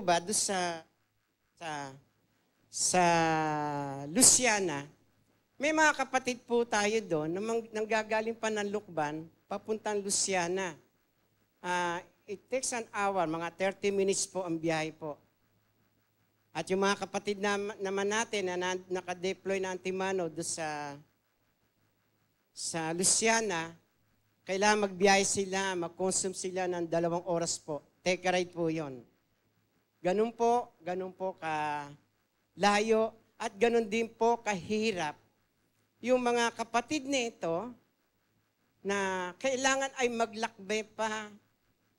po ba, sa, sa, sa Luciana, may mga kapatid po tayo doon na nanggagaling pa ng Lukban, papuntang Luciana. Uh, it takes an hour, mga 30 minutes po ang biyahe po. At yung mga kapatid na, naman natin na, na naka-deploy na antimano do sa, sa Luciana, kailangan magbiyahe sila, mag-consume sila ng dalawang oras po. Take a ride po yon. Ganun po, ganun po ka layo at ganun din po kahirap yung mga kapatid nito na kailangan ay maglakbay pa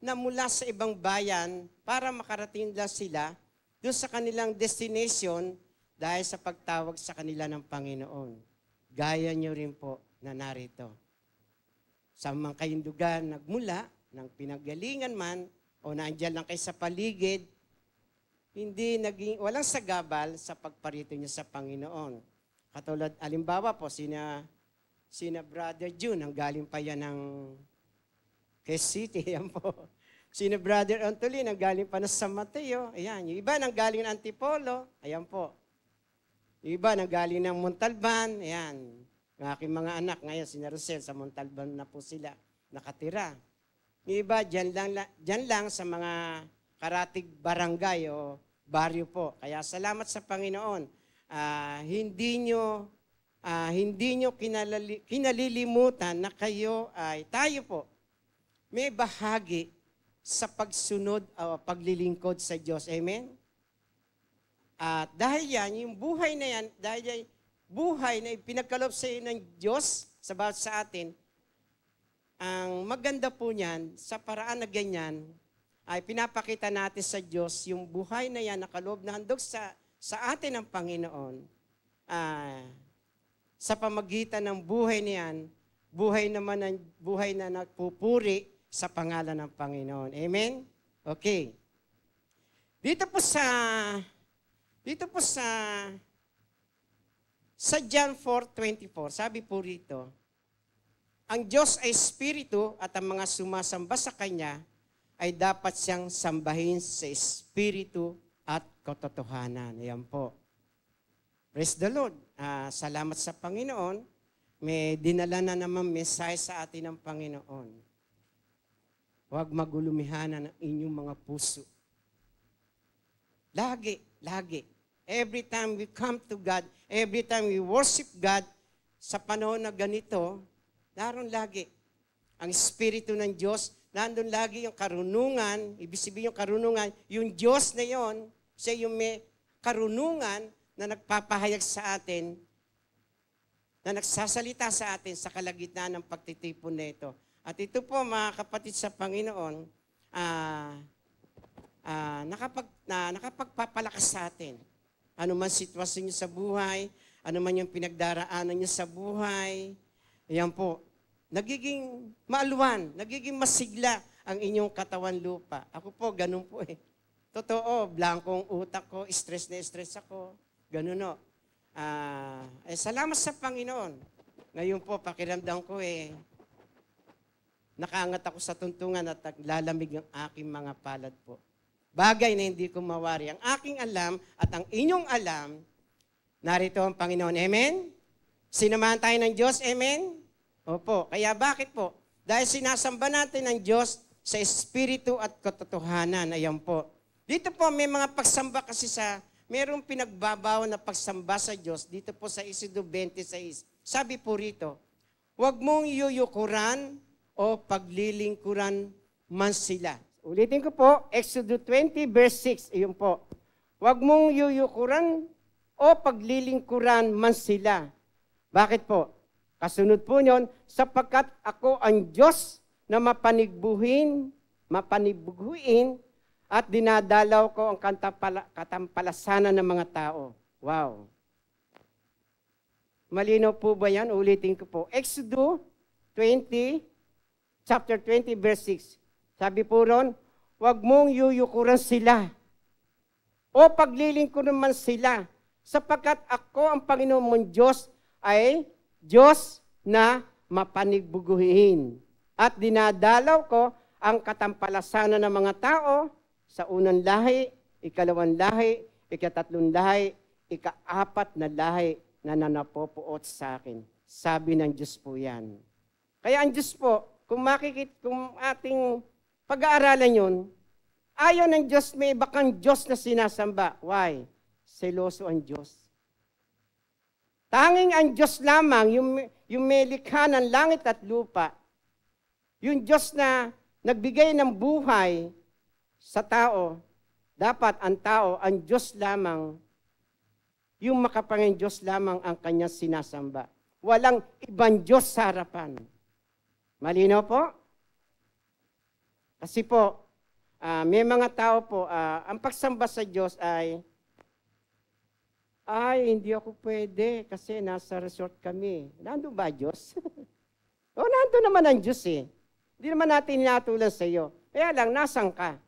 na mula sa ibang bayan para makarating na sila doon sa kanilang destination dahil sa pagtawag sa kanila ng Panginoon. Gaya nyo rin po na narito. Sa mga kayong lugar nagmula, ng pinagalingan man, o nandiyan lang kayo sa paligid, hindi naging, walang sagabal sa pagparito niya sa Panginoon. Katulad, alimbawa po, sina, sina Brother June, ang galing pa yan ng Quezon City, yan po. Sina Brother Antolin, ang galing pa na sa Mateo, ayan. Yung iba, nang galing ng Antipolo, ayan po. Yung iba, nang galing ng Montalban, ayan. Ang aking mga anak ngayon, sina Rosel, sa Montalban na po sila nakatira. Yung iba, dyan lang, dyan lang sa mga Karatig Barangay o Baryo po. Kaya salamat sa Panginoon. Uh, hindi nyo uh, hindi nyo kinalali, kinalilimutan na kayo ay tayo po may bahagi sa pagsunod o uh, paglilingkod sa Diyos. Amen? At uh, dahil yan, yung buhay na yan, dahil yan, buhay na pinagkalob sa iyo ng Diyos sa bawat sa atin, ang maganda po niyan, sa paraan na ganyan, ay pinapakita natin sa Diyos yung buhay na yan na nakaloob na handog sa, sa atin ng Panginoon. Ah, sa pamagitan ng buhay niyan, buhay naman ng buhay na nagpupuri sa pangalan ng Panginoon. Amen? Okay. Dito po sa dito po sa sa John 4:24, sabi po rito, ang Diyos ay espiritu at ang mga sumasamba sa kanya ay dapat siyang sambahin sa espiritu at katotohanan. Ayan po. Praise the Lord. Uh, salamat sa Panginoon. May dinala na naman mensahe sa atin ng Panginoon. Huwag magulumihanan ang inyong mga puso. Lagi, lagi. Every time we come to God, every time we worship God, sa panahon na ganito, naroon lagi ang Espiritu ng Diyos nandun lagi yung karunungan, ibig sabihin yung karunungan, yung Diyos na yon, siya yung may karunungan na nagpapahayag sa atin, na nagsasalita sa atin sa kalagitnaan ng pagtitipon na ito. At ito po mga kapatid sa Panginoon, ah, ah, nakapag, na, nakapagpapalakas sa atin. Ano man sitwasyon niyo sa buhay, ano man yung pinagdaraanan niyo sa buhay, ayan po, nagiging maaluwan, nagiging masigla ang inyong katawan lupa. Ako po, ganun po eh. Totoo, blankong utak ko, stress na stress ako. Ganun no. Ah, eh, salamat sa Panginoon. Ngayon po, pakiramdam ko eh, nakaangat ako sa tuntungan at lalamig ang aking mga palad po. Bagay na hindi ko mawari. Ang aking alam at ang inyong alam, narito ang Panginoon. Amen? Sinamahan tayo ng Diyos. Amen? Opo, kaya bakit po? Dahil sinasamba natin ang Diyos sa Espiritu at katotohanan. Ayan po. Dito po may mga pagsamba kasi sa, mayroong pinagbabaw na pagsamba sa Diyos. Dito po sa Isidro 26. Sabi po rito, huwag mong yuyukuran o paglilingkuran man sila. Ulitin ko po, Exodus 20 verse 6, ayun po. Huwag mong yuyukuran o paglilingkuran man sila. Bakit po? Kasunod po niyon, sapagkat ako ang Diyos na mapanigbuhin, mapanibuguin, at dinadalaw ko ang kantapala, katampalasana ng mga tao. Wow. Malino po ba yan? Ulitin ko po. Exodus 20, chapter 20, verse 6. Sabi po ron, huwag mong yuyukuran sila o paglilingkuran man sila sapagkat ako ang Panginoon mong Diyos ay Diyos na mapanigbuguhin. At dinadalaw ko ang katampalasana ng mga tao sa unang lahi, ikalawang lahi, ikatatlong lahi, ikaapat na lahi na nanapopuot sa akin. Sabi ng Diyos po yan. Kaya ang Diyos po, kung makikit, kung ating pag-aaralan yun, ayaw ng Diyos, may iba kang Diyos na sinasamba. Why? Seloso ang Diyos. Tanging ang Diyos lamang, yung, yung may likha ng langit at lupa, yung Diyos na nagbigay ng buhay sa tao, dapat ang tao, ang Diyos lamang, yung makapangin Diyos lamang ang kanyang sinasamba. Walang ibang Diyos sa harapan. Malino po? Kasi po, uh, may mga tao po, uh, ang pagsamba sa Diyos ay ay, hindi ako pwede kasi nasa resort kami. Nandun ba Diyos? o, oh, nando naman ang Diyos eh. Hindi naman natin natulan sa iyo. Kaya lang, nasan ka?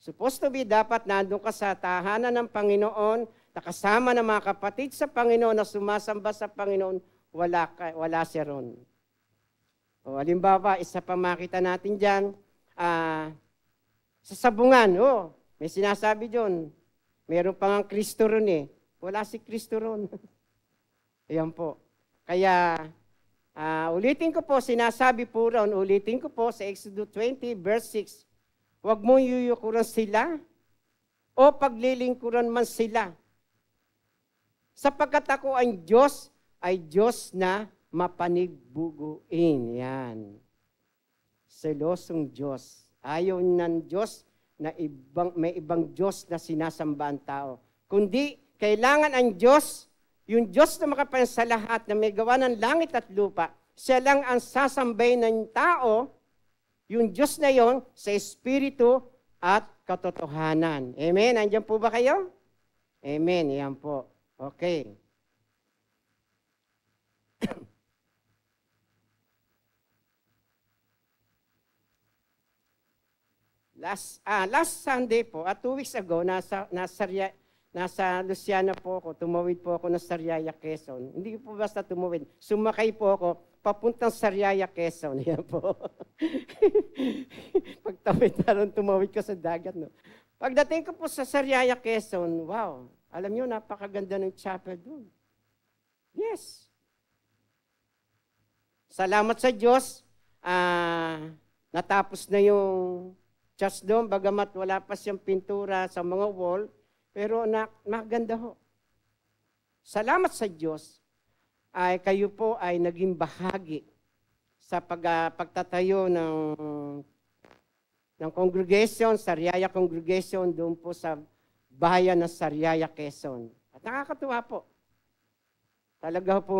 Supposed to be, dapat nandun ka sa tahanan ng Panginoon, nakasama ng mga kapatid sa Panginoon na sumasamba sa Panginoon, wala, ka, wala si ron. O, alimbawa, isa pa makita natin dyan, uh, sa sabungan, oh, may sinasabi dyan, meron pang Kristo ron eh. Wala si Kristo ron. Ayan po. Kaya, uh, ulitin ko po, sinasabi po roon, ulitin ko po sa Exodus 20, verse 6, Huwag mong yuyukuran sila o paglilingkuran man sila. Sapagkat ako ang Diyos ay Diyos na mapanigbuguin. Yan. Selosong Diyos. Ayaw ng Diyos na ibang, may ibang Diyos na sinasamba ang tao. Kundi kailangan ang Diyos, yung Diyos na sa lahat, na may gawa ng langit at lupa, siya lang ang sasambay ng tao, yung Diyos na yon sa Espiritu at katotohanan. Amen? Andiyan po ba kayo? Amen. Yan po. Okay. last ah, last Sunday po, at two weeks ago, nasa, nasa Nasa Luciana po ako, tumawid po ako ng Sariaya, Quezon. Hindi po basta tumawid, sumakay po ako papuntang Sariaya, Quezon. Yan po. Pagtawid na ron, tumawid ko sa dagat. No? Pagdating ko po sa Sariaya, Quezon, wow, alam nyo, napakaganda ng chapel doon. Yes. Salamat sa Diyos, uh, natapos na yung church doon, bagamat wala pa siyang pintura sa mga wall, pero na, maganda ho. Salamat sa Diyos ay kayo po ay naging bahagi sa pag, uh, pagtatayo ng ng congregation, Sariaya Congregation, doon po sa bayan ng Sariaya, Quezon. At nakakatuwa po. Talaga po,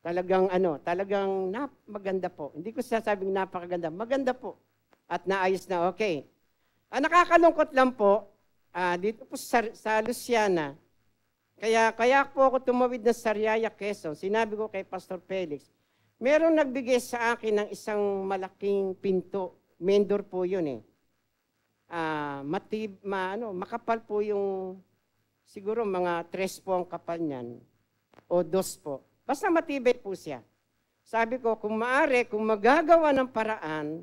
talagang ano, talagang nap, maganda po. Hindi ko sasabing napakaganda, maganda po. At naayos na, okay, ang ah, nakakalungkot lang po, uh, dito po sa, sa Luciana, kaya, kaya po ako tumawid ng Sariaya, Quezon. Sinabi ko kay Pastor Felix, meron nagbigay sa akin ng isang malaking pinto. Mendor po yun eh. Ah, matib, ma, ano, makapal po yung, siguro mga tres po ang kapal niyan. O dos po. Basta matibay po siya. Sabi ko, kung maaari, kung magagawa ng paraan,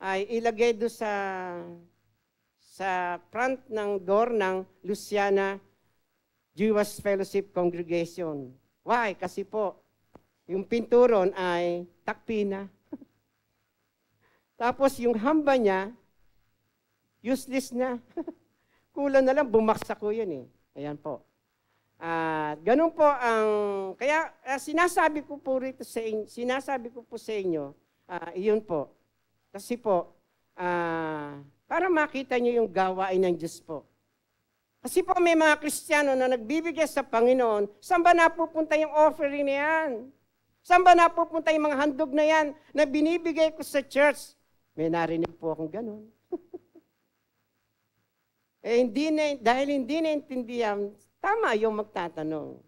ay ilagay do sa sa front ng door ng Luciana Jewish Fellowship Congregation. Why? Kasi po, yung pinturon ay takpi na. Tapos yung hamba niya, useless na. Kulang na lang, bumaksak ko yun eh. Ayan po. At uh, ganun po ang, kaya uh, sinasabi ko po rito sa inyo, sinasabi ko po sa inyo, uh, ah, iyon po. Kasi po, uh, para makita niyo yung gawain ng Diyos po. Kasi po may mga Kristiyano na nagbibigay sa Panginoon, saan ba napupunta yung offering na yan? Saan ba napupunta yung mga handog na yan na binibigay ko sa church? May narinig po akong ganun. eh, hindi na, dahil hindi intindihan, tama yung magtatanong.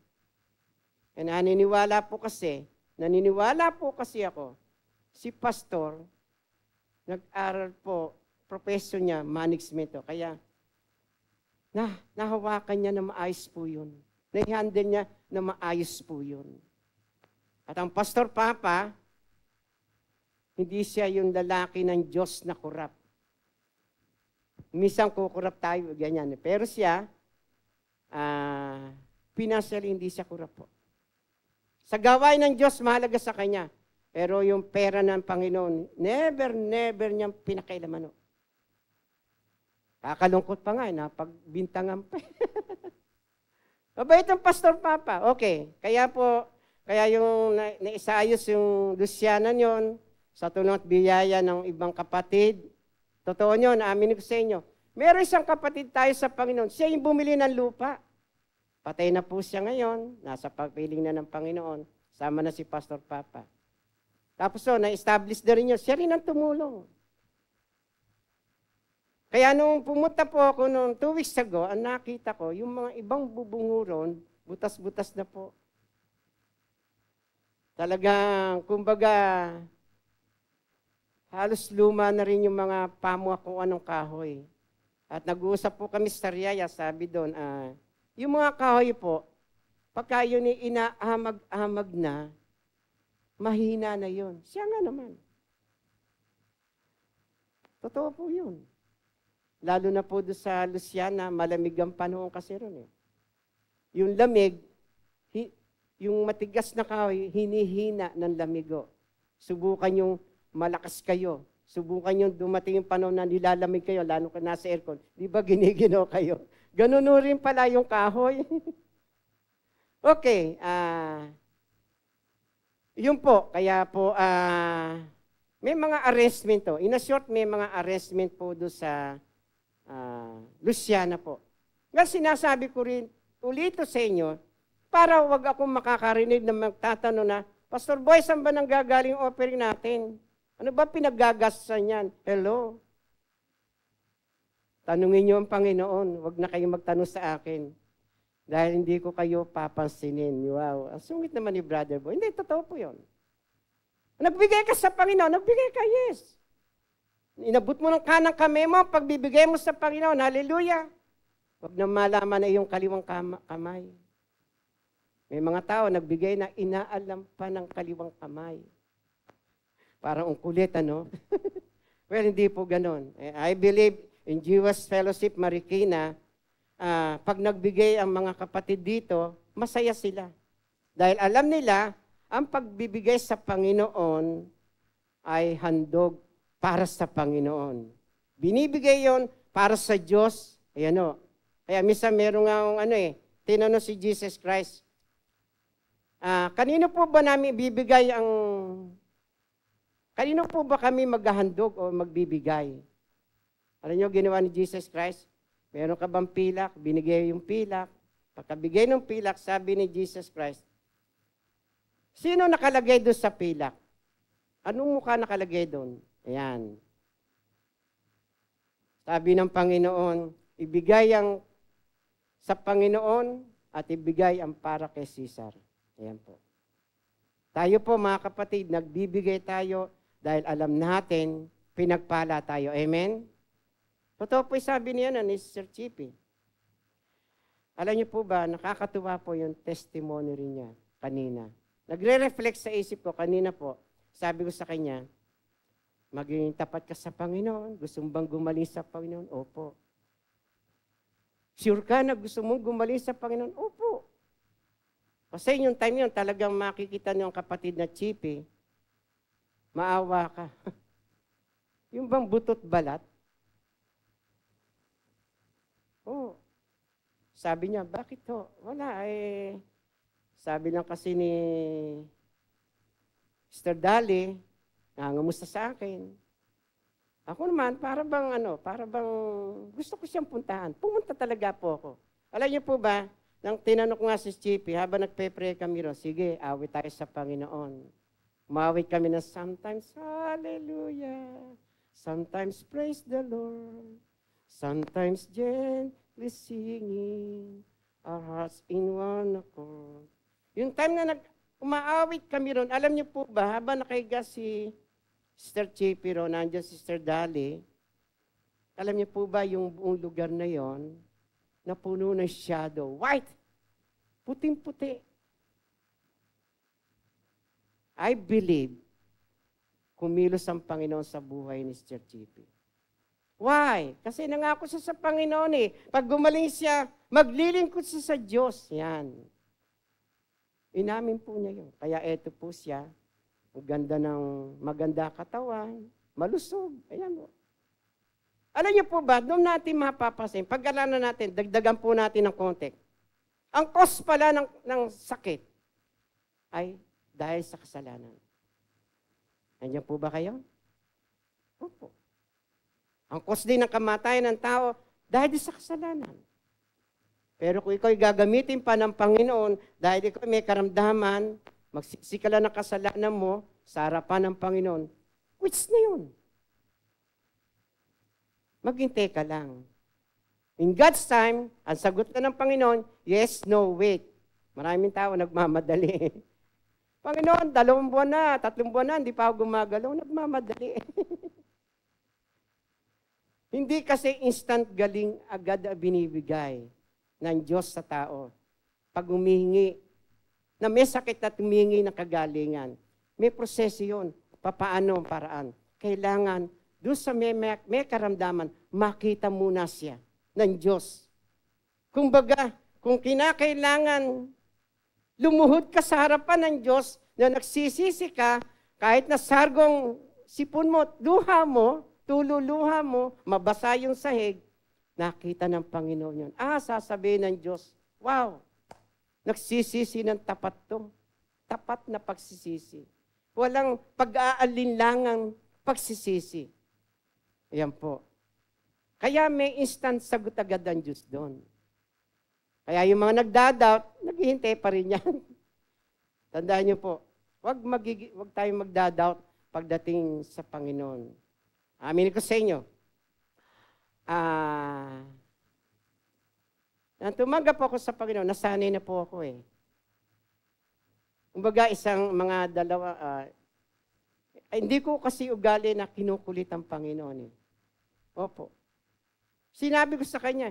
Eh, naniniwala po kasi, naniniwala po kasi ako, si pastor, nag-aral po profession niya, management. O. Kaya, na, nahawakan niya na maayos po yun. Na-handle niya na maayos po yun. At ang Pastor Papa, hindi siya yung lalaki ng Diyos na kurap. Misang kukurap tayo, ganyan. Pero siya, uh, financially hindi siya kurap po. Sa gawain ng Diyos, mahalaga sa kanya. Pero yung pera ng Panginoon, never, never niyang pinakailaman. Kakalungkot pa nga, eh, napagbintangan pa. Mabait ang Pastor Papa. Okay, kaya po, kaya yung na, naisaayos yung Lucianan yon sa tulong at biyaya ng ibang kapatid. Totoo nyo, naaminin ko sa inyo. Meron isang kapatid tayo sa Panginoon. Siya yung bumili ng lupa. Patay na po siya ngayon. Nasa pagpiling na ng Panginoon. Sama na si Pastor Papa. Tapos so, oh, na-establish na rin yun. Siya rin ang tumulong. Kaya nung pumunta po ako nung two weeks ago, ang nakita ko, yung mga ibang bubungo butas-butas na po. Talagang, kumbaga, halos luma na rin yung mga pamwa ko anong kahoy. At nag-uusap po kami sa Riyaya, sabi doon, ah, yung mga kahoy po, pagka yun inaamag-amag na, mahina na yun. Siya nga naman. Totoo po yun. Lalo na po doon sa Luciana, malamig ang panahon kasi ron eh. Yung lamig, hi, yung matigas na kahoy, hinihina ng lamigo. Subukan yung malakas kayo. Subukan yung dumating yung panahon na nilalamig kayo, lalo ka nasa aircon. Di ba ginigino kayo? Ganun rin pala yung kahoy. okay. Uh, yun po. Kaya po, uh, may mga arrestment to. In a short, may mga arrestment po do sa uh, Luciana po. Nga sinasabi ko rin, ulito sa inyo, para wag akong makakarinig na magtatanong na, Pastor Boy, saan ba nang gagaling offering natin? Ano ba pinaggagasan yan? Hello? Tanungin niyo ang Panginoon. Huwag na kayong magtanong sa akin. Dahil hindi ko kayo papansinin. Wow. Ang sungit naman ni Brother Boy. Hindi, totoo po yun. Nagbigay ka sa Panginoon. Nagbigay ka, yes. Inabot mo ng kanang kamay mo, pagbibigay mo sa Panginoon. Hallelujah! Huwag na malaman na iyong kaliwang kam- kamay. May mga tao nagbigay na inaalam pa ng kaliwang kamay. Parang ang kulit, ano? well, hindi po ganun. Eh, I believe in Jewish Fellowship Marikina, uh, ah, pag nagbigay ang mga kapatid dito, masaya sila. Dahil alam nila, ang pagbibigay sa Panginoon ay handog para sa Panginoon. Binibigay yon para sa Diyos. Ayan o. Kaya misa meron nga ang ano eh, tinanong si Jesus Christ, ah, kanino po ba namin bibigay ang, kanino po ba kami maghahandog o magbibigay? Alam niyo, ginawa ni Jesus Christ, meron ka bang pilak? Binigay yung pilak. Pagkabigay ng pilak, sabi ni Jesus Christ, sino nakalagay doon sa pilak? Anong mukha nakalagay doon? Ayan. Sabi ng Panginoon, ibigay ang sa Panginoon at ibigay ang para kay Caesar. Ayan po. Tayo po mga kapatid, nagbibigay tayo dahil alam natin, pinagpala tayo. Amen? Totoo po sabi niya na ni Sir Chippy. Alam niyo po ba, nakakatuwa po yung testimony rin niya kanina. Nagre-reflect sa isip ko kanina po, sabi ko sa kanya, Maging tapat ka sa Panginoon. Gusto mo bang gumaling sa Panginoon? Opo. Sure ka na gusto mong gumaling sa Panginoon? Opo. Kasi yung time yun, talagang makikita niyo ang kapatid na chipi, maawa ka. yung bang butot balat? Oo. Oh. Sabi niya, bakit ho? Wala eh. Sabi lang kasi ni Mr. Dali, nangangamusta sa akin. Ako naman, para bang ano, para bang gusto ko siyang puntahan. Pumunta talaga po ako. Alam niyo po ba, nang tinanong ko nga si Chippy, eh, habang nagpe-pray kami ron, sige, awit tayo sa Panginoon. Umawit kami na sometimes, hallelujah. Sometimes praise the Lord. Sometimes gently singing. Our hearts in one accord. Yung time na nag, umaawit kami ron. Alam niyo po ba, habang nakahiga si Sister Chippy ron, nandiyan si Sister Dali, alam niyo po ba yung buong lugar na yon na puno ng shadow, white, puting-puti. I believe kumilos ang Panginoon sa buhay ni Sister Chippy. Why? Kasi nangako siya sa Panginoon eh. Pag gumaling siya, maglilingkod siya sa Diyos. Yan. Inamin po niya yun. Kaya eto po siya, ang ganda ng maganda katawan, malusog, ayan po. Alam niyo po ba, doon natin mapapasin, pag-alaman natin, dagdagan po natin ng konti. Ang cause pala ng, ng sakit ay dahil sa kasalanan. Nandiyan po ba kayo? Opo. Ang cause din ng kamatayan ng tao dahil sa kasalanan. Pero kung ikaw'y gagamitin pa ng Panginoon dahil ikaw may karamdaman, magsisi ka ng kasalanan mo sa harapan ng Panginoon, which na yun? Maghintay ka lang. In God's time, ang sagot na ng Panginoon, yes, no, wait. Maraming tao nagmamadali. Panginoon, dalawang buwan na, tatlong buwan na, hindi pa ako gumagalaw, nagmamadali. hindi kasi instant galing agad binibigay ng Diyos sa tao. Pag humihingi, na may sakit at humihingi ng kagalingan, may proseso yun. Papaano ang paraan? Kailangan, doon sa may, may, may karamdaman, makita muna siya ng Diyos. Kumbaga, kung kinakailangan, lumuhod ka sa harapan ng Diyos na nagsisisi ka, kahit na sargong sipon mo, luha mo, tululuha mo, mabasa yung sahig, Nakita ng Panginoon yun. Ah, sasabihin ng Diyos, wow, nagsisisi ng tapat to. Tapat na pagsisisi. Walang pag-aalinlangang pagsisisi. Ayan po. Kaya may instant sagot agad ang Diyos doon. Kaya yung mga nagda-doubt, naghihintay pa rin yan. Tandaan niyo po, wag, magig- wag tayong magda-doubt pagdating sa Panginoon. Amin ko sa inyo, ah, uh, tumanggap ako sa Panginoon, nasanay na po ako eh. Kumbaga, isang mga dalawa, uh, hindi ko kasi ugali na kinukulit ang Panginoon eh. Opo. Sinabi ko sa kanya,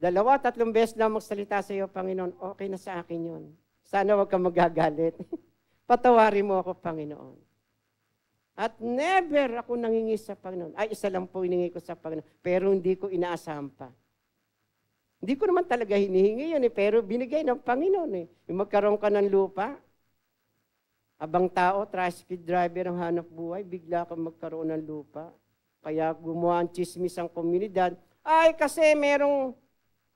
dalawa, tatlong beses na magsalita sa iyo, Panginoon, okay na sa akin yun. Sana huwag kang magagalit. Patawarin mo ako, Panginoon. At never ako nangingi sa Panginoon. Ay, isa lang po hiningi ko sa Panginoon. Pero hindi ko inaasahan pa. Hindi ko naman talaga hinihingi yun eh. Pero binigay ng Panginoon eh. Yung magkaroon ka ng lupa, abang tao, tricycle driver ang hanap buhay, bigla kang magkaroon ng lupa. Kaya gumawa ang chismis ang komunidad. Ay, kasi merong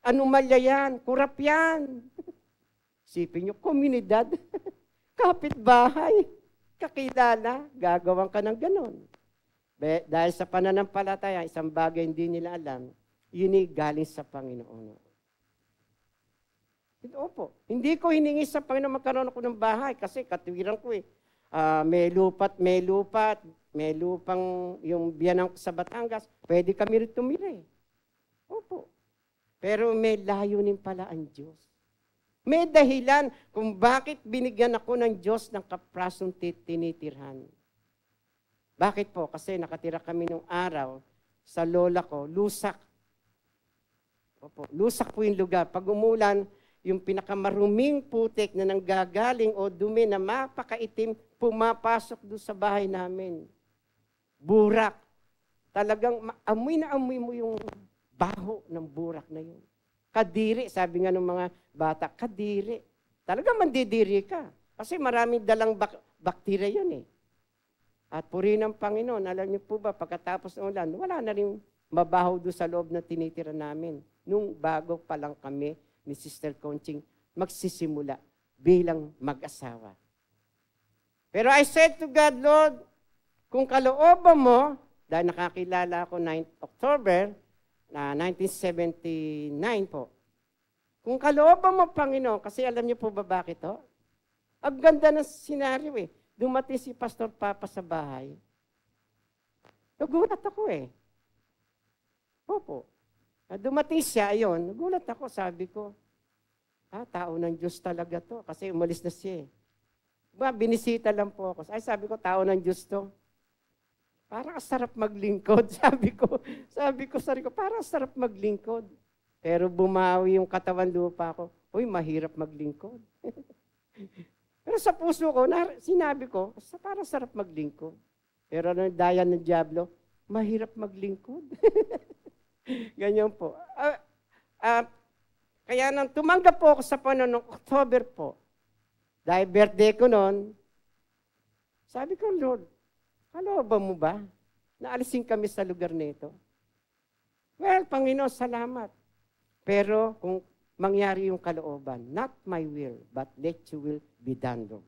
anomalya yan, kurap yan. Sipin nyo, komunidad, kapitbahay kakilala, gagawan ka ng ganun. Be, dahil sa pananampalataya, isang bagay hindi nila alam, yun ay galing sa Panginoon. Opo, hindi ko hiningi sa Panginoon magkaroon ako ng bahay kasi katuwiran ko eh. Uh, may lupat, may lupat, may lupang yung biyanang sa Batangas, pwede kami rin tumira eh. Opo. Pero may layunin pala ang Diyos. May dahilan kung bakit binigyan ako ng Diyos ng kaprasong tinitirhan. Bakit po? Kasi nakatira kami nung araw sa lola ko, lusak. Opo, lusak po yung lugar. Pag umulan, yung pinakamaruming putik na nanggagaling o dumi na mapakaitim, pumapasok doon sa bahay namin. Burak. Talagang amoy na amoy mo yung baho ng burak na yun. Kadiri, sabi nga ng mga bata, kadiri. Talaga mandidiri ka. Kasi maraming dalang bak- bakterya yun eh. At puri ng Panginoon, alam niyo po ba, pagkatapos ng ulan, wala na rin mabaho doon sa loob na tinitira namin. Nung bago pa lang kami ni Sister Conching magsisimula bilang mag-asawa. Pero I said to God, Lord, kung kalooban mo, dahil nakakilala ako 9 October, na 1979 po. Kung kalooban mo, Panginoon, kasi alam niyo po ba bakit to? Ang ganda ng senaryo eh. Dumating si Pastor Papa sa bahay. Nagulat ako eh. Opo. Dumating siya, ayun, nagulat ako, sabi ko, ah, tao ng Diyos talaga to, kasi umalis na siya eh. Diba, binisita lang po ako. Ay, sabi ko, tao ng Diyos to. Parang sarap maglingkod, sabi ko. Sabi ko, sarili ko, parang sarap maglingkod. Pero bumawi yung katawan lupa ko. Uy, mahirap maglingkod. Pero sa puso ko, nar- sinabi ko, para sarap maglingkod. Pero ano, daya ng Diablo, mahirap maglingkod. Ganyan po. Uh, uh, kaya nang tumanggap po ako sa panahon ng October po, dahil birthday ko noon, sabi ko, Lord, Kalooban mo ba? Naalisin kami sa lugar na ito. Well, Panginoon, salamat. Pero kung mangyari yung kalooban, not my will, but let your will be done, Lord.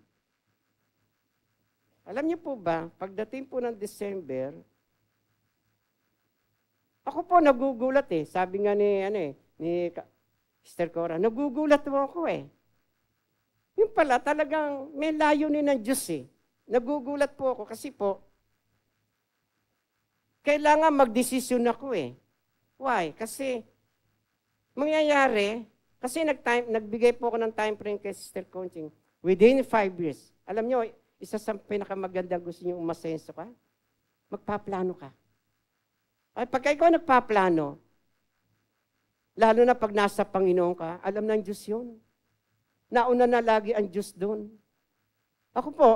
Alam niyo po ba, pagdating po ng December, ako po nagugulat eh. Sabi nga ni, ano eh, ni Sister Cora, nagugulat mo ako eh. Yung pala talagang may layunin ng Diyos eh. Nagugulat po ako kasi po, kailangan magdesisyon ako eh. Why? Kasi, mangyayari, kasi nag-time, nagbigay po ako ng time frame kay Sister Coaching. Within five years. Alam nyo, isa sa pinakamagandang gusto nyo umasenso ka, magpaplano ka. Ay, pagka ikaw nagpaplano, lalo na pag nasa Panginoon ka, alam ng Diyos yun. Nauna na lagi ang Diyos doon. Ako po,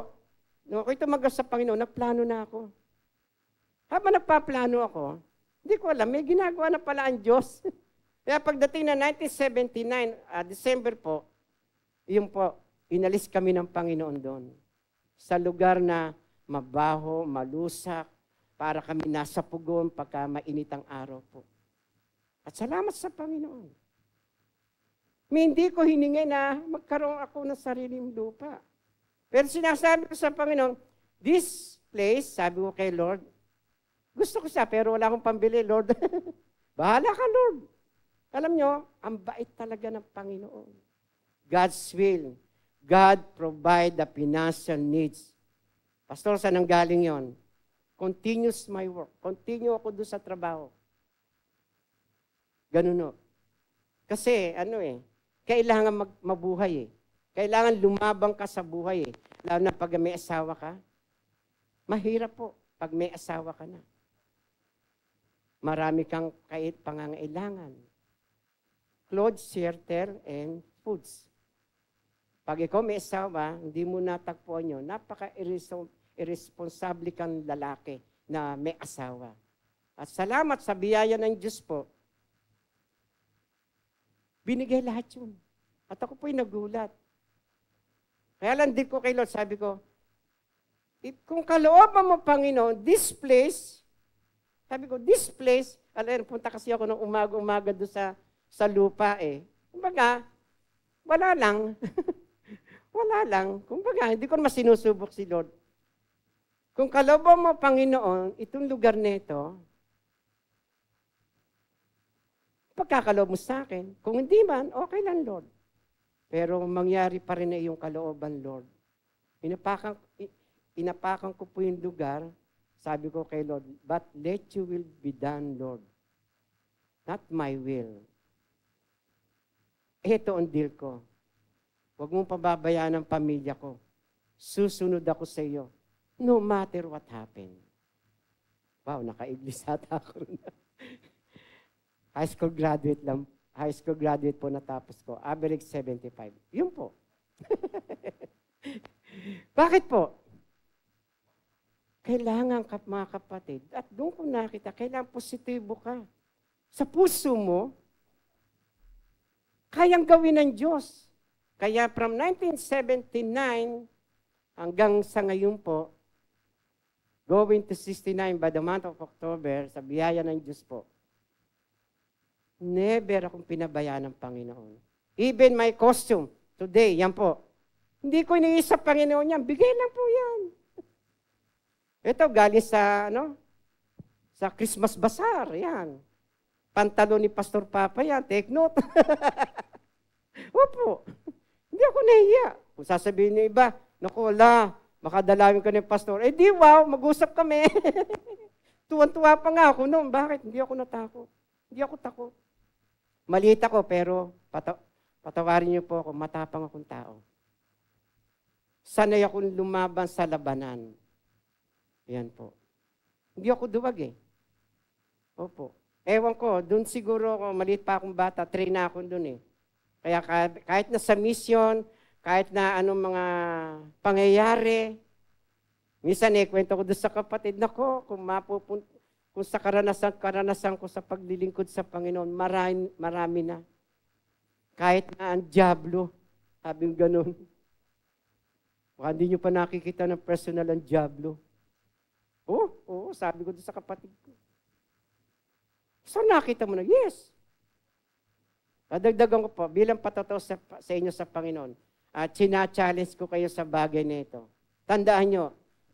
nung ako tumagas sa Panginoon, nagplano na ako habang nagpaplano ako, hindi ko alam, may ginagawa na pala ang Diyos. Kaya pagdating na 1979, uh, ah, December po, yun po, inalis kami ng Panginoon doon. Sa lugar na mabaho, malusak, para kami nasa pugon pagka mainit ang araw po. At salamat sa Panginoon. May hindi ko hiningi na magkaroon ako ng sariling lupa. Pero sinasabi ko sa Panginoon, this place, sabi ko kay Lord, gusto ko siya, pero wala akong pambili, Lord. Bahala ka, Lord. Alam nyo, ang bait talaga ng Panginoon. God's will. God provide the financial needs. Pastor, saan ang galing yon? Continues my work. Continue ako doon sa trabaho. Ganun o. Oh. Kasi, ano eh, kailangan mag- mabuhay eh. Kailangan lumabang ka sa buhay eh. Lalo na pag may asawa ka. Mahirap po pag may asawa ka na. Marami kang kahit pangangailangan. Clothes, shelter, and foods. Pag ikaw may asawa, hindi mo natagpuan yun. Napaka-irresponsable kang lalaki na may asawa. At salamat sa biyaya ng Diyos po. Binigay lahat yun. At ako po'y nagulat. Kaya lang din ko kay Lord, sabi ko, If, kung kalooban mo, Panginoon, this place sabi ko, this place, alam, punta kasi ako ng umaga-umaga doon sa, sa lupa eh. Kumbaga, wala lang. wala lang. Kumbaga, hindi ko naman sinusubok si Lord. Kung kalobo mo, Panginoon, itong lugar na ito, pagkakalob mo sa akin. Kung hindi man, okay lang, Lord. Pero mangyari pa rin na iyong kalooban, Lord. Inapakan, inapakan ko po yung lugar sabi ko kay Lord, but let you will be done, Lord. Not my will. Ito ang deal ko. Huwag mong pababayaan ang pamilya ko. Susunod ako sa iyo. No matter what happened. Wow, naka-iglis ata ako high school graduate lang. High school graduate po natapos ko. Average 75. Yun po. Bakit po? Kailangan ka, mga kapatid, at doon ko nakita, kailangan positibo ka. Sa puso mo, kayang gawin ng Diyos. Kaya from 1979 hanggang sa ngayon po, going to 69 by the month of October, sa biyaya ng Diyos po, never akong pinabayaan ng Panginoon. Even my costume, today, yan po. Hindi ko iniisip Panginoon yan, bigay lang po yan. Ito galing sa ano? Sa Christmas Bazaar, 'yan. Pantalo ni Pastor Papa 'yan, take note. Opo. Hindi ako nahiya. Kung sasabihin niyo iba, naku, la, makadalawin ko ng pastor. Eh di, wow, mag-usap kami. Tuwan-tuwa pa nga ako noon. Bakit? Hindi ako natakot. Hindi ako takot. Maliit ako, pero pata- patawarin niyo po ako, matapang akong tao. Sanay akong lumaban sa labanan. Ayan po. Hindi ako duwag eh. Opo. Ewan ko, doon siguro ako, maliit pa akong bata, train na ako doon eh. Kaya kahit na sa mission, kahit na anong mga pangyayari, minsan eh, kwento ko doon sa kapatid, nako, kung mapupunta, kung sa karanasan, karanasan ko sa paglilingkod sa Panginoon, marami, marami na. Kahit na ang Diablo, sabi mo ganun. Baka hindi nyo pa nakikita ng personal ang Diablo. Oo, oh, oo, oh, sabi ko doon sa kapatid ko. So nakita mo na, yes. Dadagdagan ko pa, bilang patotoo sa, sa inyo sa Panginoon, at sina-challenge ko kayo sa bagay na ito. Tandaan nyo,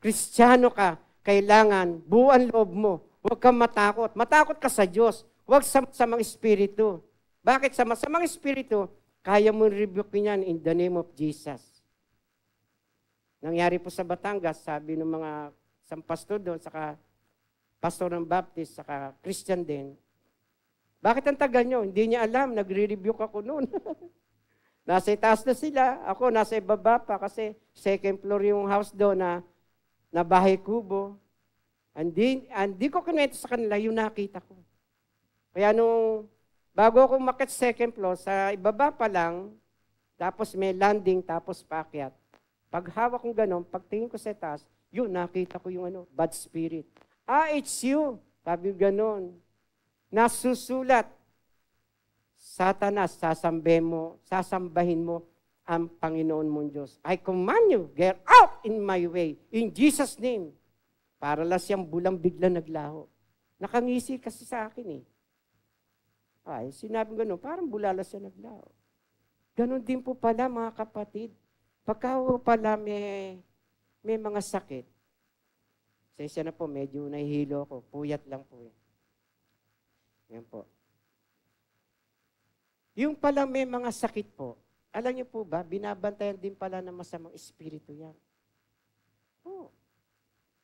Kristiyano ka, kailangan buwan loob mo. Huwag kang matakot. Matakot ka sa Diyos. Huwag sa masamang espiritu. Bakit sa masamang espiritu, kaya mo rebuke niyan in the name of Jesus. Nangyari po sa Batangas, sabi ng mga isang pastor doon, saka pastor ng Baptist, saka Christian din. Bakit ang tagal nyo? Hindi niya alam, nagre-rebuke ako noon. nasa itaas na sila, ako nasa ibaba pa kasi second floor yung house doon na, na bahay kubo. Hindi, hindi ko kinuwento sa kanila yung nakita ko. Kaya nung bago ako makit second floor, sa ibaba pa lang, tapos may landing, tapos paakyat. Pag hawak kong ganun, pagtingin ko sa taas, yun, nakita ko yung ano, bad spirit. Ah, it's you. Sabi ganon. Nasusulat. Satanas, sasambahin mo, sasambahin mo ang Panginoon mong Diyos. I command you, get out in my way. In Jesus' name. Para lang siyang bulang bigla naglaho. Nakangisi kasi sa akin eh. Ay, sinabi ko parang bulala siya naglaho. Ganon din po pala mga kapatid. Pagka pala may may mga sakit. Sensya na po, medyo nahihilo ako. Puyat lang po eh. Yan po. Yung pala may mga sakit po, alam niyo po ba, binabantayan din pala ng masamang espiritu yan. Po.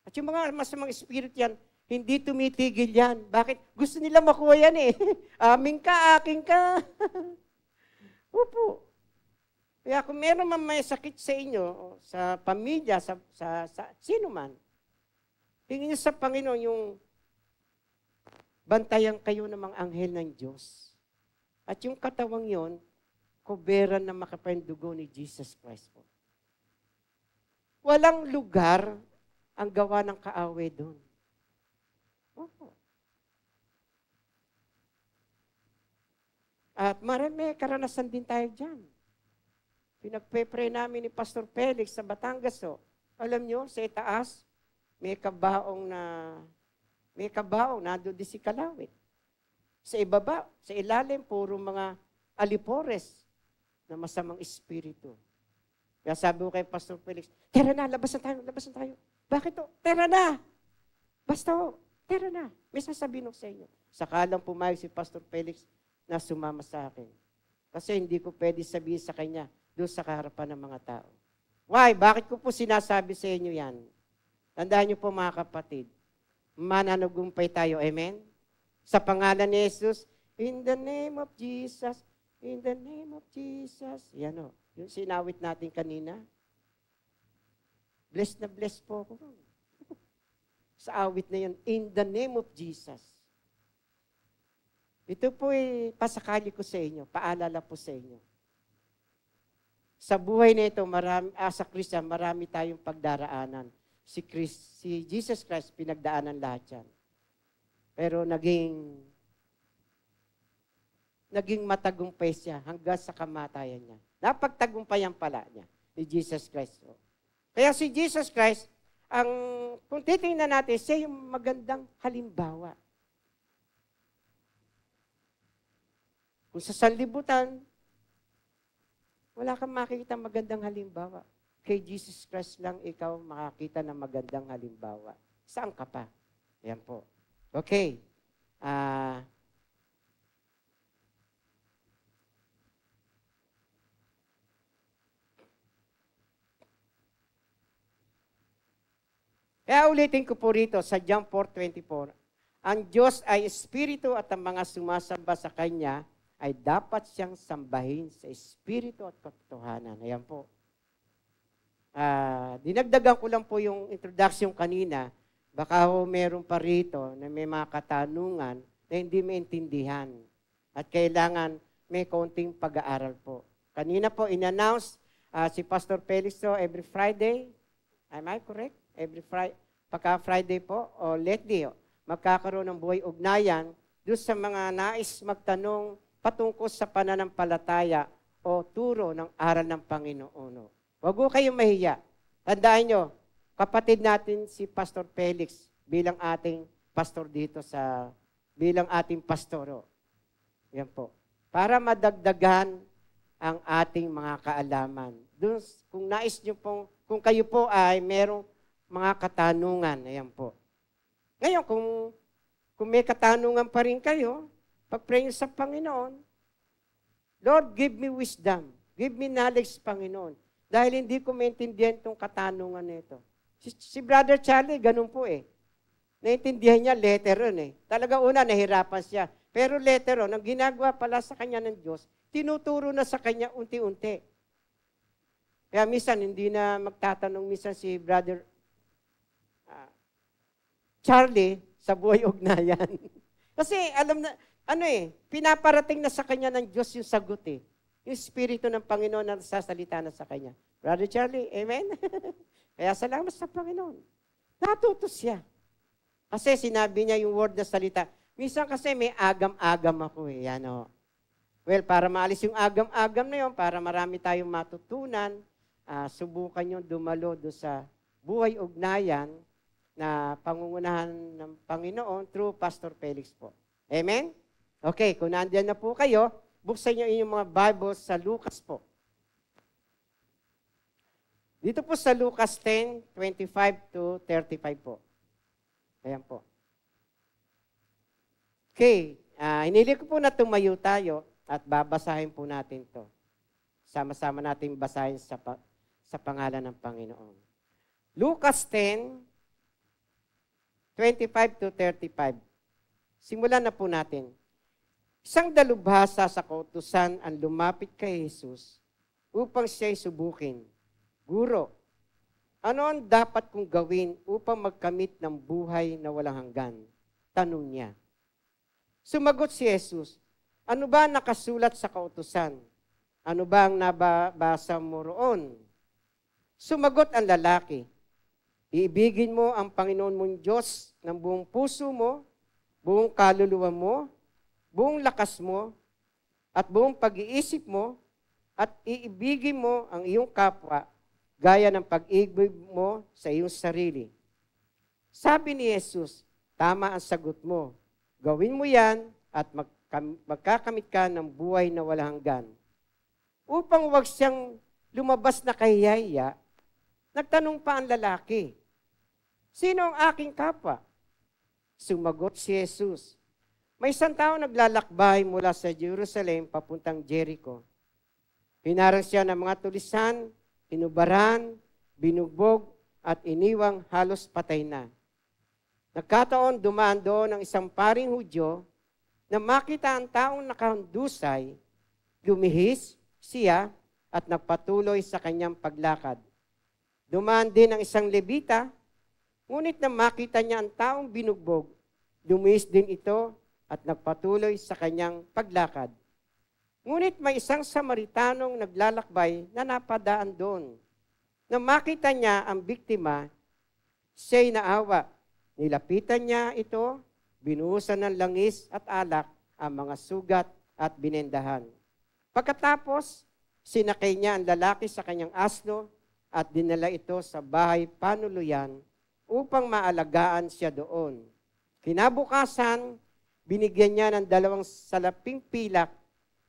At yung mga masamang espiritu yan, hindi tumitigil yan. Bakit? Gusto nila makuha yan eh. Aming ka, aking ka. Opo. Kaya kung meron man may sakit sa inyo, sa pamilya, sa, sa, sa sino man, hingin sa Panginoon yung bantayan kayo ng mga anghel ng Diyos. At yung katawang yon, kubera na makapandugo ni Jesus Christ po. Walang lugar ang gawa ng kaaway doon. Oo. At marami karanasan din tayo dyan pinagpe-pray namin ni Pastor Felix sa Batangas. Oh. Alam nyo, sa itaas, may kabaong na, may kabaong, nado di si Kalawit. Sa ibaba, sa ilalim, puro mga alipores na masamang espiritu. Kaya sabi ko kay Pastor Felix, tera na, labasan tayo, labasan tayo. Bakit to? Oh? Tera na! Basta ho, oh, tera na. May sasabihin ko sa inyo. Sakalang pumayag si Pastor Felix na sumama sa akin. Kasi hindi ko pwede sabihin sa kanya, doon sa kaharapan ng mga tao. Why? Bakit ko po sinasabi sa inyo yan? Tandaan niyo po mga kapatid, mananagumpay tayo. Amen? Sa pangalan ni Jesus, In the name of Jesus, in the name of Jesus. Yan o, oh. yung sinawit natin kanina. Bless na bless po ako. sa awit na yan, in the name of Jesus. Ito po eh, pasakali ko sa inyo, paalala po sa inyo. Sa buhay na ito, marami, ah, sa Kristo, ah, marami tayong pagdaraanan. Si, Christ, si Jesus Christ, pinagdaanan lahat yan. Pero naging naging matagumpay siya hanggang sa kamatayan niya. Napagtagumpayan pala niya ni Jesus Christ. kaya si Jesus Christ, ang, kung titingnan natin, siya yung magandang halimbawa. Kung sa sanlibutan, wala kang makikita magandang halimbawa. Kay Jesus Christ lang ikaw makakita ng magandang halimbawa. Saan ka pa? Yan po. Okay. Ah... Uh, Kaya ulitin ko po rito sa John 4.24, Ang Diyos ay Espiritu at ang mga sumasamba sa Kanya ay dapat siyang sambahin sa espiritu at katotohanan. Ayan po. Uh, dinagdagan ko lang po yung introduction kanina. Baka ho meron pa rito na may mga katanungan na hindi maintindihan. At kailangan may konting pag-aaral po. Kanina po in-announce uh, si Pastor Peliso every Friday. Am I correct? Every Friday. Pagka Friday po o late day, magkakaroon ng buhay ugnayan doon sa mga nais magtanong patungkol sa pananampalataya o turo ng aral ng Panginoon. Huwag kayong mahiya. Tandaan nyo, kapatid natin si Pastor Felix bilang ating pastor dito sa, bilang ating pastoro. Yan po. Para madagdagan ang ating mga kaalaman. Dun, kung nais nyo pong, kung kayo po ay merong mga katanungan, ayan po. Ngayon, kung, kung may katanungan pa rin kayo, pag-pray sa Panginoon, Lord, give me wisdom. Give me knowledge, Panginoon. Dahil hindi ko maintindihan itong katanungan nito. Si, si Brother Charlie, ganun po eh. Naintindihan niya later on eh. Talaga una, nahirapan siya. Pero later on, ang ginagawa pala sa kanya ng Diyos, tinuturo na sa kanya unti-unti. Kaya minsan, hindi na magtatanong minsan si Brother uh, Charlie sa buhay ugnayan. Kasi alam na, ano eh, pinaparating na sa kanya ng Diyos yung sagot eh. Yung Espiritu ng Panginoon na sasalita na sa kanya. Brother Charlie, amen? Kaya salamat sa Panginoon. Natuto siya. Kasi sinabi niya yung word na salita. Minsan kasi may agam-agam ako eh. Yan o. Well, para maalis yung agam-agam na yon, para marami tayong matutunan, uh, subukan yung dumalo do sa buhay ugnayan na pangungunahan ng Panginoon through Pastor Felix po. Amen? Okay, kung nandiyan na po kayo, buksan niyo inyong mga Bibles sa Lucas po. Dito po sa Lucas 10, 25 to 35 po. Ayan po. Okay, uh, inili ko po na tumayo tayo at babasahin po natin to. Sama-sama natin basahin sa, pa- sa pangalan ng Panginoon. Lucas 10, 25 to 35. Simulan na po natin. Isang dalubhasa sa kautusan ang lumapit kay Jesus upang siya'y subukin. Guro, ano ang dapat kong gawin upang magkamit ng buhay na walang hanggan? Tanong niya. Sumagot si Jesus, ano ba nakasulat sa kautusan? Ano ba ang nababasa mo roon? Sumagot ang lalaki, Iibigin mo ang Panginoon mong Diyos ng buong puso mo, buong kaluluwa mo, buong lakas mo at buong pag-iisip mo at iibigin mo ang iyong kapwa gaya ng pag-ibig mo sa iyong sarili. Sabi ni Jesus, tama ang sagot mo. Gawin mo yan at magkakamit ka ng buhay na walang hanggan. Upang huwag siyang lumabas na kahiyaya, nagtanong pa ang lalaki, Sino ang aking kapwa? Sumagot si Jesus, may isang tao naglalakbay mula sa Jerusalem papuntang Jericho. Hinarang siya ng mga tulisan, inubaran, binugbog, at iniwang halos patay na. Nagkataon dumaan doon ng isang paring Hudyo na makita ang taong nakahandusay, gumihis siya at nagpatuloy sa kanyang paglakad. Dumaan din ang isang Levita, ngunit na makita niya ang taong binugbog, dumis din ito at nagpatuloy sa kanyang paglakad. Ngunit may isang Samaritanong naglalakbay na napadaan doon. Nang makita niya ang biktima, siya'y naawa. Nilapitan niya ito, binuhusan ng langis at alak ang mga sugat at binendahan. Pagkatapos, sinakay niya ang lalaki sa kanyang asno at dinala ito sa bahay panuluyan upang maalagaan siya doon. Kinabukasan, Binigyan niya ng dalawang salaping pilak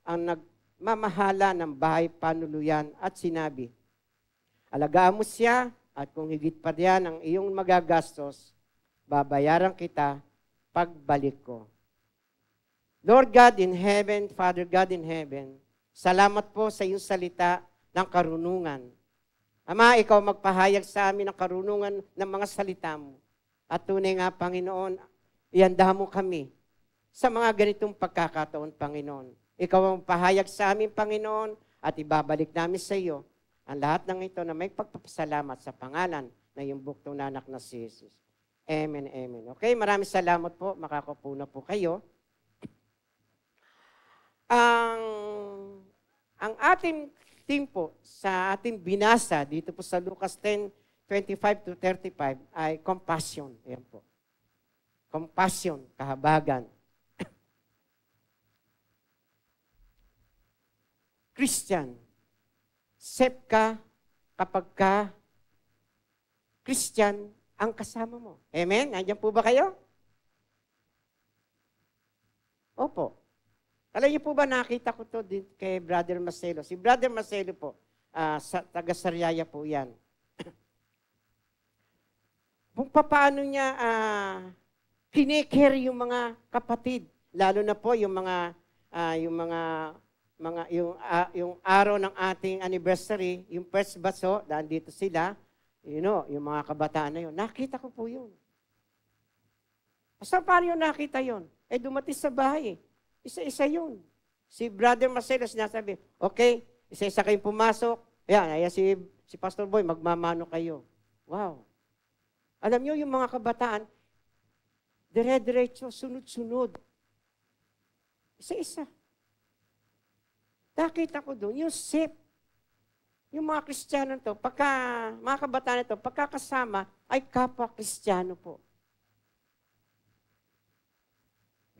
ang nagmamahala ng bahay panuluyan at sinabi, Alagaan mo siya at kung higit pa diyan ang iyong magagastos, babayaran kita pagbalik ko. Lord God in heaven, Father God in heaven, salamat po sa iyong salita ng karunungan. Ama, ikaw magpahayag sa amin ng karunungan ng mga salita mo. At tunay nga, Panginoon, iandahan mo kami sa mga ganitong pagkakataon, Panginoon. Ikaw ang pahayag sa amin, Panginoon, at ibabalik namin sa iyo ang lahat ng ito na may pagpapasalamat sa pangalan na iyong buktong nanak na si Jesus. Amen, amen. Okay, maraming salamat po. Makakapuna po kayo. Ang, ang ating team po sa ating binasa dito po sa Lucas 10, 25 to 35 ay compassion. Ayan po. Compassion, kahabagan. Christian. Safe ka kapag ka Christian ang kasama mo. Amen? Nandiyan po ba kayo? Opo. Alam niyo po ba, nakita ko to din kay Brother Marcelo. Si Brother Marcelo po, uh, sa, taga Sariaya po yan. Kung paano niya uh, ah, kinecare yung mga kapatid, lalo na po yung mga uh, yung mga mga yung uh, yung araw ng ating anniversary, yung first baso, oh, daan dito sila, you know, yung mga kabataan na yun. Nakita ko po yun. Pastor, paano yun nakita yun? Eh, dumating sa bahay. Eh. Isa-isa yun. Si Brother Marcelo sinasabi, okay, isa-isa kayong pumasok. Ayan, ayan si, si Pastor Boy, magmamano kayo. Wow. Alam nyo, yung mga kabataan, dire-diretso, sunod-sunod. Isa-isa. Nakita ko doon, yung sip. Yung mga Kristiyano to, pagka, mga kabataan to, pagkakasama, ay kapwa Kristiyano po.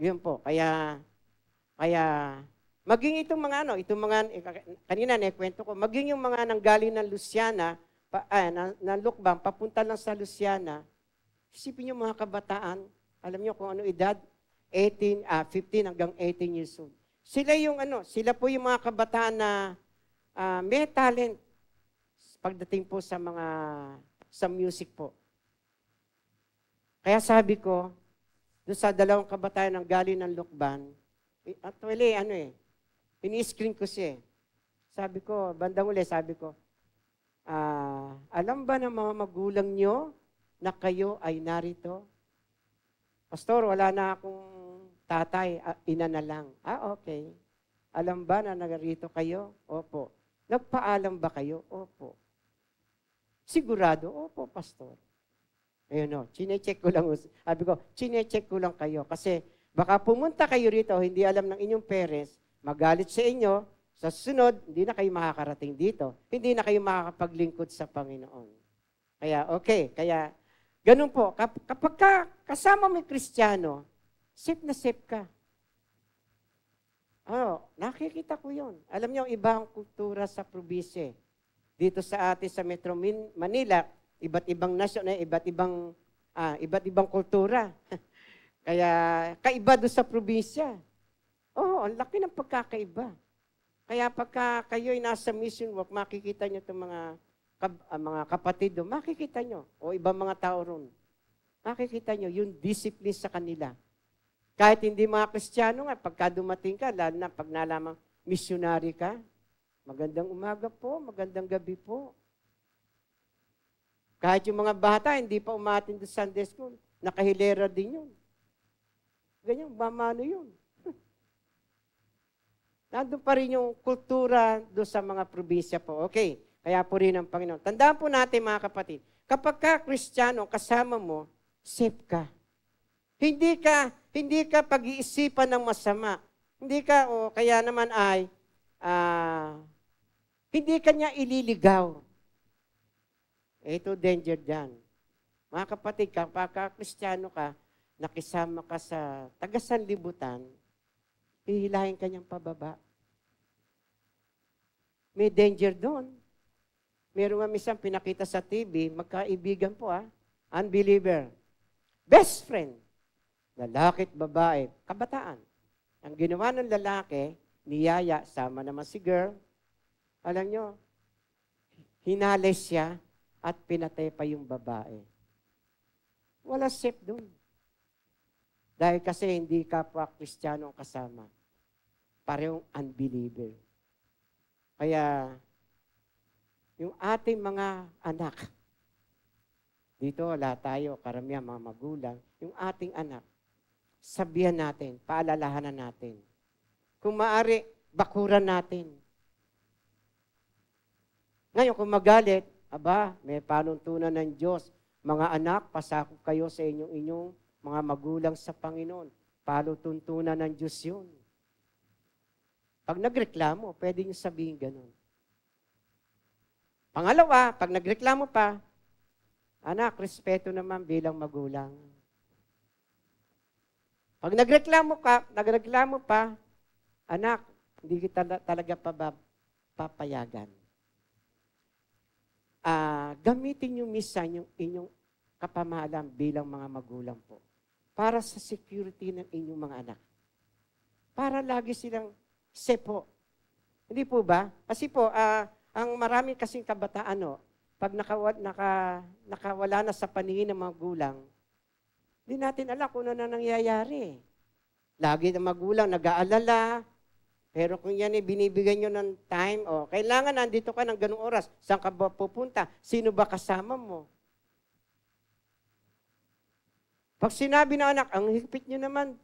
Yun po. Kaya, kaya, maging itong mga ano, itong mga, eh, kanina na kwento ko, maging yung mga nanggaling ng Luciana, pa, ah, na, na Lukbang, papunta lang sa Luciana, isipin nyo mga kabataan, alam nyo kung ano edad, 18, ah, 15 hanggang 18 years old. Sila yung ano, sila po yung mga kabataan na uh, may talent pagdating po sa mga sa music po. Kaya sabi ko, doon sa dalawang kabataan ng galing ng Lukban, eh, actually, ano eh, ini-screen ko siya eh. Sabi ko, bandang uli, sabi ko, ah, alam ba ng mga magulang nyo na kayo ay narito? Pastor, wala na akong Tatay, ah, ina na lang. Ah, okay. Alam ba na nagarito kayo? Opo. Nagpaalam ba kayo? Opo. Sigurado? Opo, pastor. Ayun o, oh, chinecheck ko lang. Sabi ko, chinecheck ko lang kayo. Kasi baka pumunta kayo rito, hindi alam ng inyong parents, magalit sa inyo, sa sunod, hindi na kayo makakarating dito. Hindi na kayo makakapaglingkod sa Panginoon. Kaya, okay. Kaya, ganun po. Kapag kasama may yung Kristiyano, sip na sip ka. Oh, nakikita ko yon. Alam niyo, iba ang kultura sa probisye. Eh. Dito sa atin sa Metro Manila, iba't ibang nasyon, eh, iba't ibang ah, iba't ibang kultura. Kaya kaiba do sa probinsya. oh, ang laki ng pagkakaiba. Kaya pagka kayo ay nasa mission work, makikita niyo 'tong mga, kab, uh, mga kapatid do, makikita niyo, o ibang mga tao ron. Makikita niyo yung discipline sa kanila kahit hindi mga Kristiyano nga, pagka dumating ka, lalo na pag nalaman, missionary ka, magandang umaga po, magandang gabi po. Kahit yung mga bata, hindi pa umatin sa Sunday school, nakahilera din yun. Ganyan, mamano yun. Nandun pa rin yung kultura do sa mga probinsya po. Okay, kaya po rin ang Panginoon. Tandaan po natin mga kapatid, kapag ka Kristiyano, kasama mo, safe ka. Hindi ka, hindi ka pag-iisipan ng masama. Hindi ka, o kaya naman ay, uh, hindi ka niya ililigaw. Eh, ito danger dyan. Mga kapatid, kapag kristyano ka, nakisama ka sa tagasanlibutan, hihilahin ka niyang pababa. May danger doon. Meron nga minsan pinakita sa TV, magkaibigan po ah, unbeliever. Best friend lalaki at babae, kabataan. Ang ginawa ng lalaki, niyaya, sama naman si girl. Alam nyo, hinalis siya at pinatay pa yung babae. Wala safe doon. Dahil kasi hindi kapwa kristyano ang kasama. Parehong unbeliever. Kaya, yung ating mga anak, dito wala tayo, karamihan mga magulang, yung ating anak, sabihan natin, paalalahanan natin. Kung maaari, bakuran natin. Ngayon, kung magalit, aba, may panuntunan ng Diyos. Mga anak, pasakop kayo sa inyong inyong mga magulang sa Panginoon. Palutuntunan ng Diyos yun. Pag nagreklamo, pwede niyo sabihin ganun. Pangalawa, pag nagreklamo pa, anak, respeto naman bilang magulang. Pag nagreklamo ka, nagreklamo pa, anak, hindi kita talaga pa papayagan. Uh, gamitin niyo misan yung inyong kapamahalan bilang mga magulang po para sa security ng inyong mga anak. Para lagi silang safe po. Hindi po ba? Kasi po, uh, ang marami kasing kabataan, no, pag naka, naka, nakawala na sa paningin ng mga gulang, hindi natin alam kung ano na nangyayari. Lagi na magulang, nag-aalala. Pero kung yan eh, binibigyan nyo ng time, o oh, kailangan nandito ka ng ganung oras. Saan ka ba pupunta? Sino ba kasama mo? Pag sinabi na anak, ang higpit nyo naman,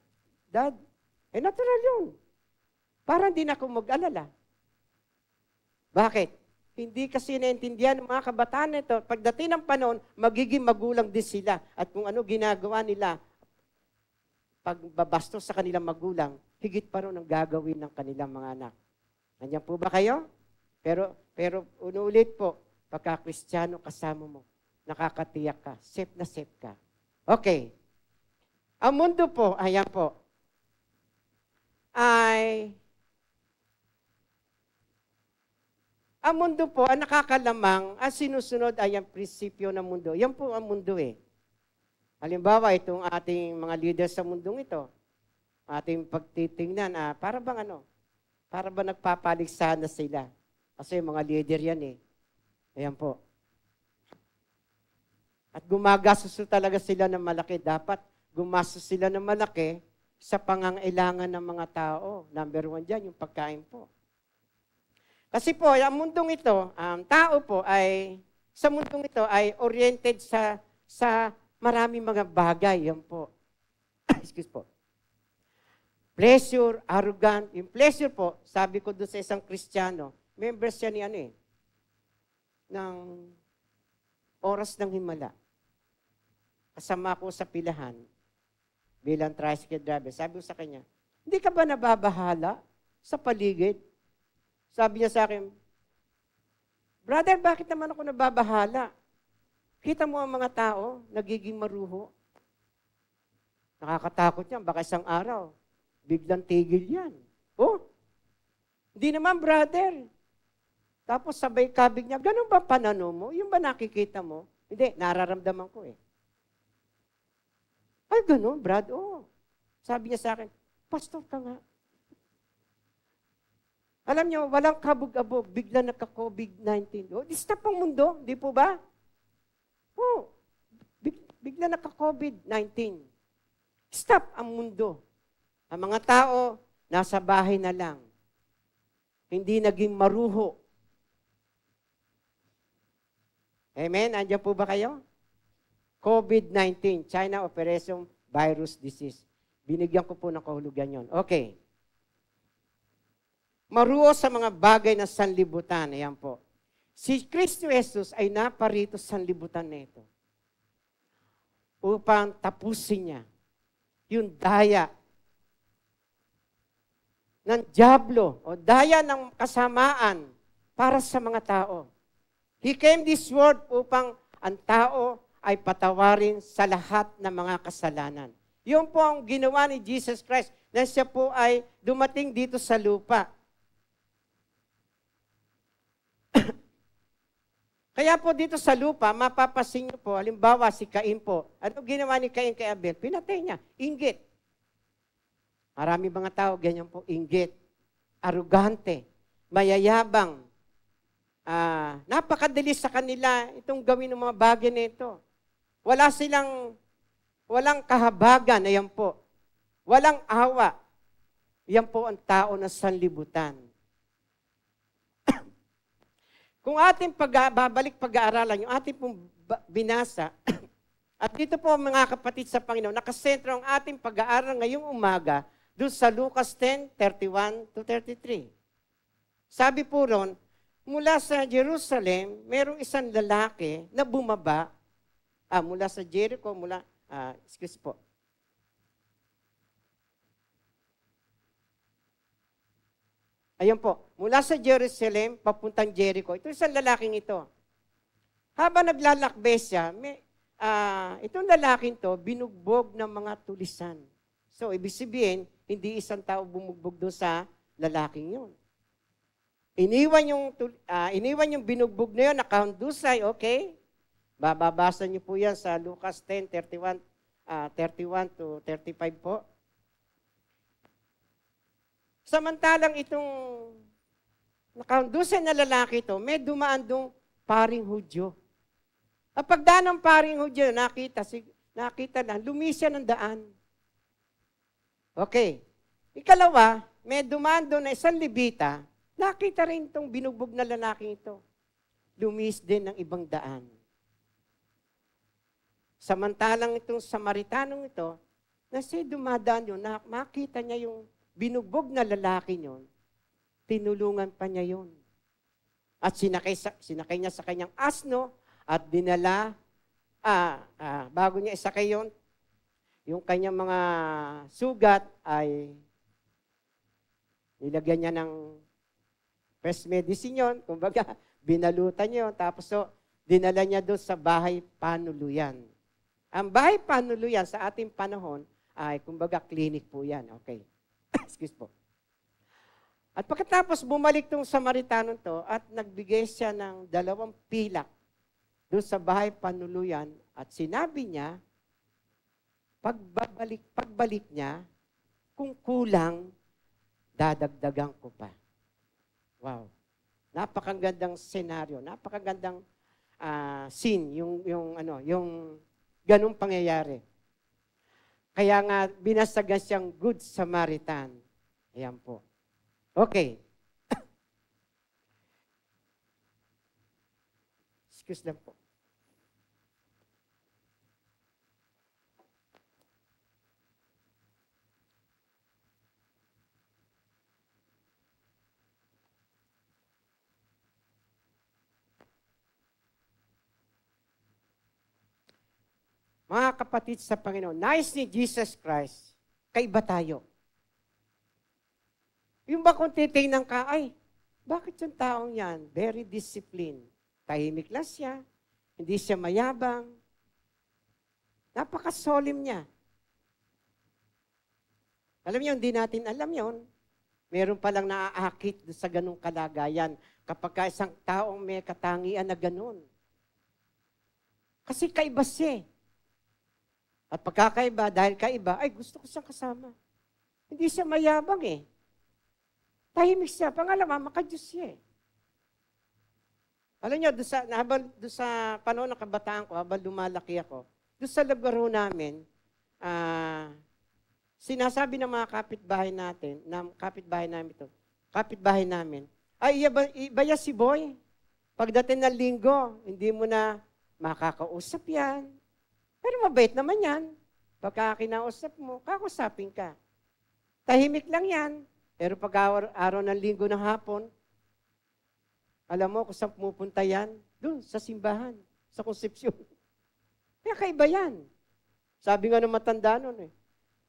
Dad, eh natural yun. Para hindi na ako mag-alala. Bakit? Hindi kasi naintindihan ng mga kabataan ito. Pagdating ng panahon, magiging magulang din sila. At kung ano ginagawa nila, pagbabastos sa kanilang magulang, higit pa rin ang gagawin ng kanilang mga anak. Nandiyan po ba kayo? Pero, pero unulit po, pagka Kristiyano kasama mo, nakakatiyak ka, safe na safe ka. Okay. Ang mundo po, ayan po, ay Ang mundo po, ang nakakalamang, ang sinusunod ay ang prinsipyo ng mundo. Yan po ang mundo eh. Halimbawa, itong ating mga leaders sa mundong ito, ating pagtitingnan, ah, para bang ano, para ba nagpapaligsahan na sila? Kasi mga leader yan eh. Ayan po. At gumagastos talaga sila ng malaki. Dapat gumastos sila ng malaki sa pangangailangan ng mga tao. Number one dyan, yung pagkain po. Kasi po, ang mundong ito, um, tao po ay, sa mundong ito ay oriented sa, sa maraming mga bagay. Yan po. Excuse po. Pleasure, arrogant. Yung pleasure po, sabi ko doon sa isang Kristiyano, member siya ni ano eh, ng oras ng Himala. Kasama ko sa pilahan bilang tricycle driver. Sabi ko sa kanya, hindi ka ba nababahala sa paligid? Sabi niya sa akin, Brother, bakit naman ako nababahala? Kita mo ang mga tao, nagiging maruho. Nakakatakot yan. Baka isang araw, biglang tigil yan. Oh, hindi naman, brother. Tapos sabay kabig niya, ganun ba pananaw mo? Yung ba nakikita mo? Hindi, nararamdaman ko eh. Ay, ganun, Brad, Oh. Sabi niya sa akin, pastor ka nga. Alam niyo, walang kabog-abog. Bigla nagka-COVID-19. Oh, dista pong mundo, di po ba? Oh, big, bigla nagka-COVID-19. Stop ang mundo. Ang mga tao, nasa bahay na lang. Hindi naging maruho. Amen? Andiyan po ba kayo? COVID-19, China Operation Virus Disease. Binigyan ko po ng kahulugan yon. Okay maruo sa mga bagay na sanlibutan. Ayan po. Si Kristo Jesus ay naparito sa sanlibutan na ito upang tapusin niya yung daya ng Diablo o daya ng kasamaan para sa mga tao. He came this world upang ang tao ay patawarin sa lahat ng mga kasalanan. Yun po ang ginawa ni Jesus Christ na siya po ay dumating dito sa lupa Kaya po dito sa lupa, mapapasin niyo po, halimbawa si Cain po, ano ginawa ni Cain kay Abel? Pinatay niya, inggit. Marami mga tao, ganyan po, inggit, arugante, mayayabang, uh, ah, napakadali sa kanila itong gawin ng mga bagay na ito. Wala silang, walang kahabagan, ayan po. Walang awa. Yan po ang tao na sanlibutan. Kung ating pag babalik pag-aaralan, yung ating pong binasa, at dito po mga kapatid sa Panginoon, nakasentro ang ating pag-aaral ngayong umaga doon sa Lucas 10, 31 to 33. Sabi po ron, mula sa Jerusalem, merong isang lalaki na bumaba, ah, mula sa Jericho, mula, ah, excuse po, Ayan po, mula sa Jerusalem, papuntang Jericho. Ito isang lalaking ito. Habang naglalakbay siya, may, uh, itong lalaking to, binugbog ng mga tulisan. So, ibig sabihin, hindi isang tao bumugbog doon sa lalaking yun. Iniwan yung, uh, iniwan yung binugbog na yun, nakahundusay, okay? Bababasa niyo po yan sa Lucas 10, 31, uh, 31 to 35 po. Samantalang itong nakandusin na lalaki ito, may dumaan doon paring Hudyo. At pagdaan ng paring Hudyo, nakita, sig- nakita na, lumisya ng daan. Okay. Ikalawa, may dumaan doon na isang libita, nakita rin itong binugbog na lalaki ito. Lumis din ng ibang daan. Samantalang itong Samaritanong ito, na siya dumadaan yun, nakita niya yung binugbog na lalaki yon, tinulungan pa niya yon. At sinakay, sa, sinakay niya sa kanyang asno at dinala, ah, ah, bago niya isakay yon, yung kanyang mga sugat ay nilagyan niya ng first medicine yon, kumbaga, binalutan niya yon, tapos so, dinala niya doon sa bahay panuluyan. Ang bahay panuluyan sa ating panahon ay kumbaga clinic po yan. Okay. Excuse po. At pagkatapos bumalik tong Samaritano to at nagbigay siya ng dalawang pilak doon sa bahay panuluyan at sinabi niya, pagbabalik, pagbalik niya, kung kulang, dadagdagan ko pa. Wow. Napakagandang senaryo, napakagandang uh, scene, yung, yung, ano, yung ganung pangyayari. Kaya nga, binasagan siyang Good Samaritan. Ayan po. Okay. Excuse lang po. Mga kapatid sa Panginoon, nais ni Jesus Christ, kaiba tayo. Yung ba kung titingnan ka, ay, bakit yung taong yan? Very disciplined. Tahimik lang siya. Hindi siya mayabang. Napaka-solemn niya. Alam niyo, hindi natin alam yon. Meron palang naaakit sa ganong kalagayan kapag ka isang taong may katangian na ganun. Kasi kaiba siya eh. At pagkakaiba, dahil kaiba, ay gusto ko siyang kasama. Hindi siya mayabang eh. Tahimik siya. Pangalawa, makadiyos siya eh. Alam niyo, doon sa, habang, doon sa panahon ng kabataan ko, habang lumalaki ako, doon sa labaro namin, ah, uh, sinasabi ng mga kapitbahay natin, na kapitbahay namin ito, kapitbahay namin, ay iba, iba si boy. Pagdating ng linggo, hindi mo na makakausap yan, pero mabait naman yan. Pagka kinausap mo, kakusapin ka. Tahimik lang yan. Pero pag araw ng linggo ng hapon, alam mo kung saan pumupunta yan? Doon, sa simbahan, sa konsepsyon. Kaya kaiba yan. Sabi nga ng matanda noon eh,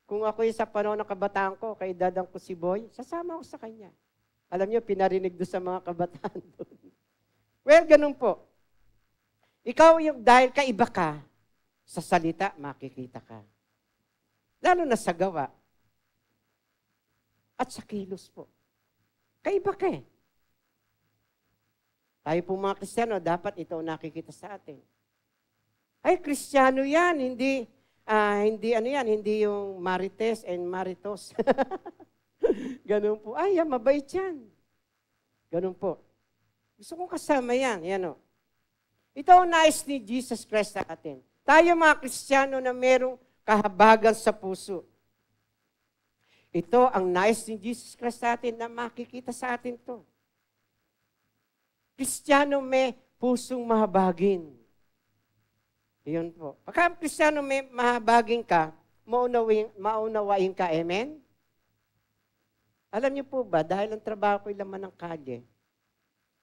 kung ako sa panahon ng kabataan ko, kay dadang ko si Boy, sasama ako sa kanya. Alam niyo, pinarinig doon sa mga kabataan doon. well, ganun po. Ikaw yung dahil kaiba ka, sa salita, makikita ka. Lalo na sa gawa. At sa kilos po. Kaiba ka eh. Tayo po mga Kristiyano, dapat ito nakikita sa atin. Ay, Kristiyano yan, hindi, uh, hindi ano yan, hindi yung marites and maritos. Ganun po. Ay, yan, mabait yan. Ganun po. Gusto kong kasama yan. Yan o. Ito ang nais ni Jesus Christ sa atin. Tayo mga Kristiyano na merong kahabagan sa puso. Ito ang nais ni Jesus Christ sa atin na makikita sa atin to. Kristiyano may pusong mahabagin. Iyon po. Pagka Kristiyano may mahabagin ka, maunawain, maunawain ka. Amen? Alam niyo po ba, dahil ang trabaho ko ay laman ng kalye,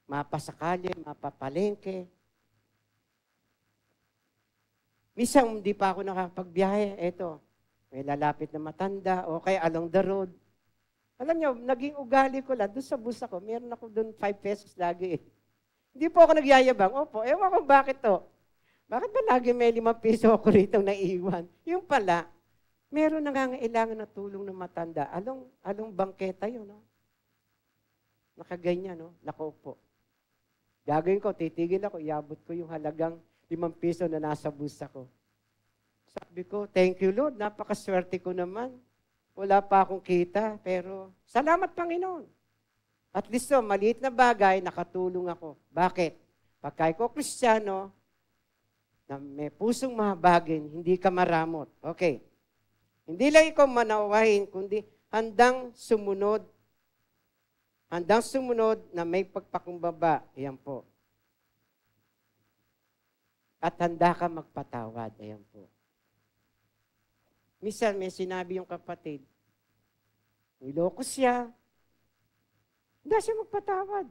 mapasa mapapalengke, Misang hindi pa ako nakapagbiyahe, eto, may lalapit na matanda, o kaya along the road. Alam nyo, naging ugali ko lang, doon sa bus ako, meron ako doon 5 pesos lagi eh. Hindi po ako nagyayabang. Opo, ewan ko bakit to. Bakit ba lagi may 5 peso ako rito iwan? Yung pala, meron nangangailangan na tulong ng matanda. Along, along bangketa yun, no? Nakaganyan, no? Nakaupo. Gagawin ko, titigil ako, iabot ko yung halagang limang piso na nasa bulsa ko. Sabi ko, thank you Lord, napakaswerte ko naman. Wala pa akong kita, pero salamat Panginoon. At least so, oh, maliit na bagay, nakatulong ako. Bakit? Pagka ko kristyano, na may pusong mahabagin, hindi ka maramot. Okay. Hindi lang ikaw manawahin, kundi handang sumunod. Handang sumunod na may pagpakumbaba. Yan po. At handa ka magpatawad. Ayan po. Minsan may sinabi yung kapatid, niloko siya. Hindi siya magpatawad.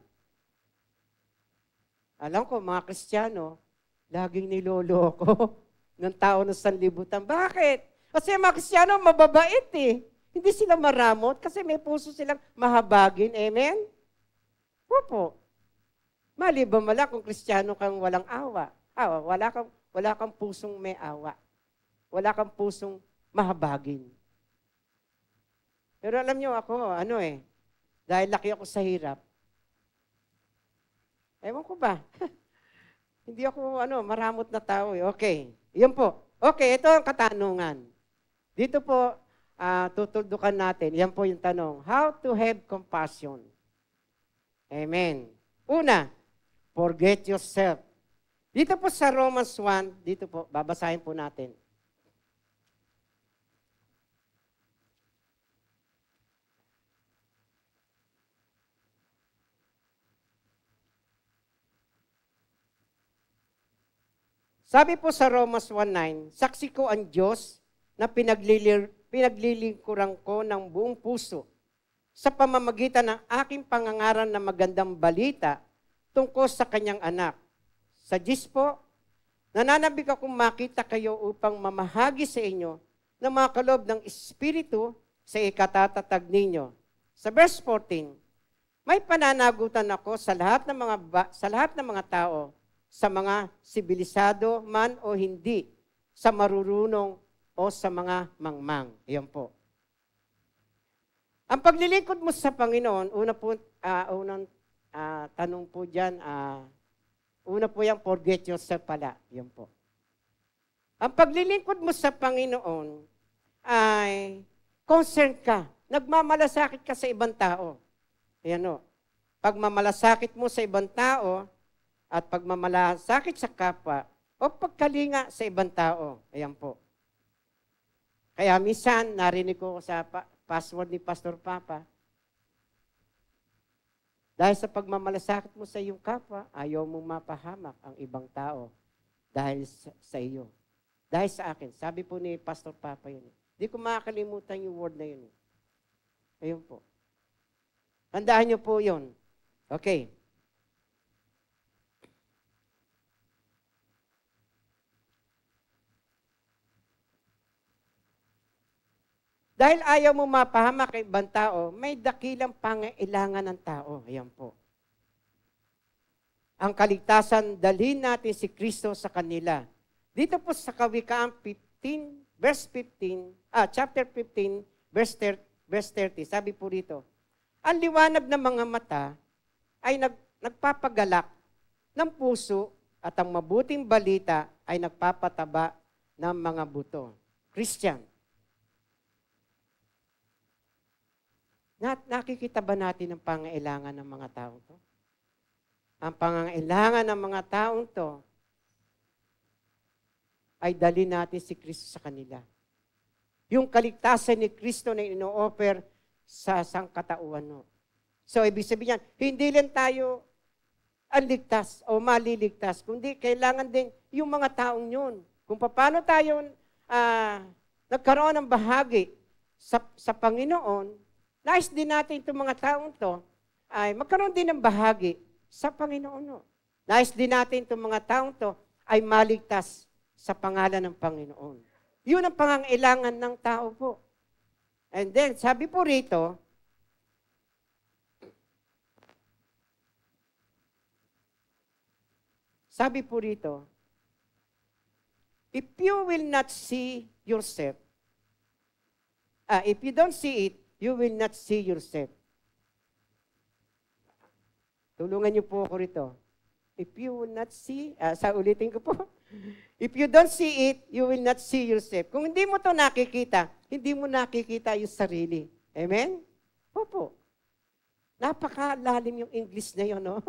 Alam ko, mga Kristiyano, laging niloloko ng tao ng sanlibutan. Bakit? Kasi mga Kristiyano, mababait eh. Hindi sila maramot kasi may puso silang mahabagin. Amen? Opo. Mali ba mala kung Kristiyano kang walang awa? Awa, wala kang, wala kang pusong may awa. Wala kang pusong mahabagin. Pero alam niyo ako, ano eh, dahil laki ako sa hirap, ewan ko ba, hindi ako ano, maramot na tao. Eh. Okay, Yan po. Okay, ito ang katanungan. Dito po, uh, tutuldukan natin. Yan po yung tanong. How to have compassion? Amen. Una, forget yourself. Dito po sa Romans 1, dito po, babasahin po natin. Sabi po sa Romans 1.9, Saksi ko ang Diyos na pinaglilir, pinaglilingkuran ko ng buong puso sa pamamagitan ng aking pangangaran na magandang balita tungkol sa kanyang anak sa Diyos po, nananabik akong makita kayo upang mamahagi sa inyo ng mga kalob ng Espiritu sa ikatatatag ninyo. Sa verse 14, may pananagutan ako sa lahat ng mga ba, sa lahat ng mga tao, sa mga sibilisado man o hindi, sa marurunong o sa mga mangmang. Iyon po. Ang paglilingkod mo sa Panginoon, una po, uh, unang uh, tanong po dyan, uh, Una po yung forget yourself pala. Yun po. Ang paglilingkod mo sa Panginoon ay concern ka. Nagmamalasakit ka sa ibang tao. Ayan o. Pagmamalasakit mo sa ibang tao at pagmamalasakit sa kapwa o pagkalinga sa ibang tao. Ayan po. Kaya minsan, narinig ko sa pa- password ni Pastor Papa, dahil sa pagmamalasakit mo sa iyong kapwa, ayaw mong mapahamak ang ibang tao dahil sa, sa iyo. Dahil sa akin, sabi po ni Pastor Papa yun. Hindi eh. ko makakalimutan yung word na yun. Eh. Ayun po. Tandaan niyo po yun. Okay. Dahil ayaw mo mapahamak ibang tao, may dakilang pangailangan ng tao. Ayan po. Ang kaligtasan, dalhin natin si Kristo sa kanila. Dito po sa Kawikaan 15, verse 15, ah, chapter 15, verse 30, verse 30 sabi po dito, ang liwanag ng mga mata ay nag, nagpapagalak ng puso at ang mabuting balita ay nagpapataba ng mga buto. Christian, Na, nakikita ba natin ang pangailangan ng mga taong to? Ang pangailangan ng mga taong to ay dali natin si Kristo sa kanila. Yung kaligtasan ni Kristo na ino-offer sa sangkatauhan mo. So, ibig sabihin yan, hindi lang tayo ang ligtas o maliligtas, kundi kailangan din yung mga taong yun. Kung paano tayo uh, nagkaroon ng bahagi sa, sa Panginoon, Nais din natin itong mga taong to ay magkaroon din ng bahagi sa Panginoon. Nais din natin itong mga taong to ay maligtas sa pangalan ng Panginoon. Yun ang pangangailangan ng tao po. And then, sabi po rito, sabi po rito, if you will not see yourself, uh, if you don't see it, you will not see yourself. Tulungan niyo po ako rito. If you will not see, uh, sa ulitin ko po, if you don't see it, you will not see yourself. Kung hindi mo to nakikita, hindi mo nakikita yung sarili. Amen? Opo. Napakalalim yung English na yun, no?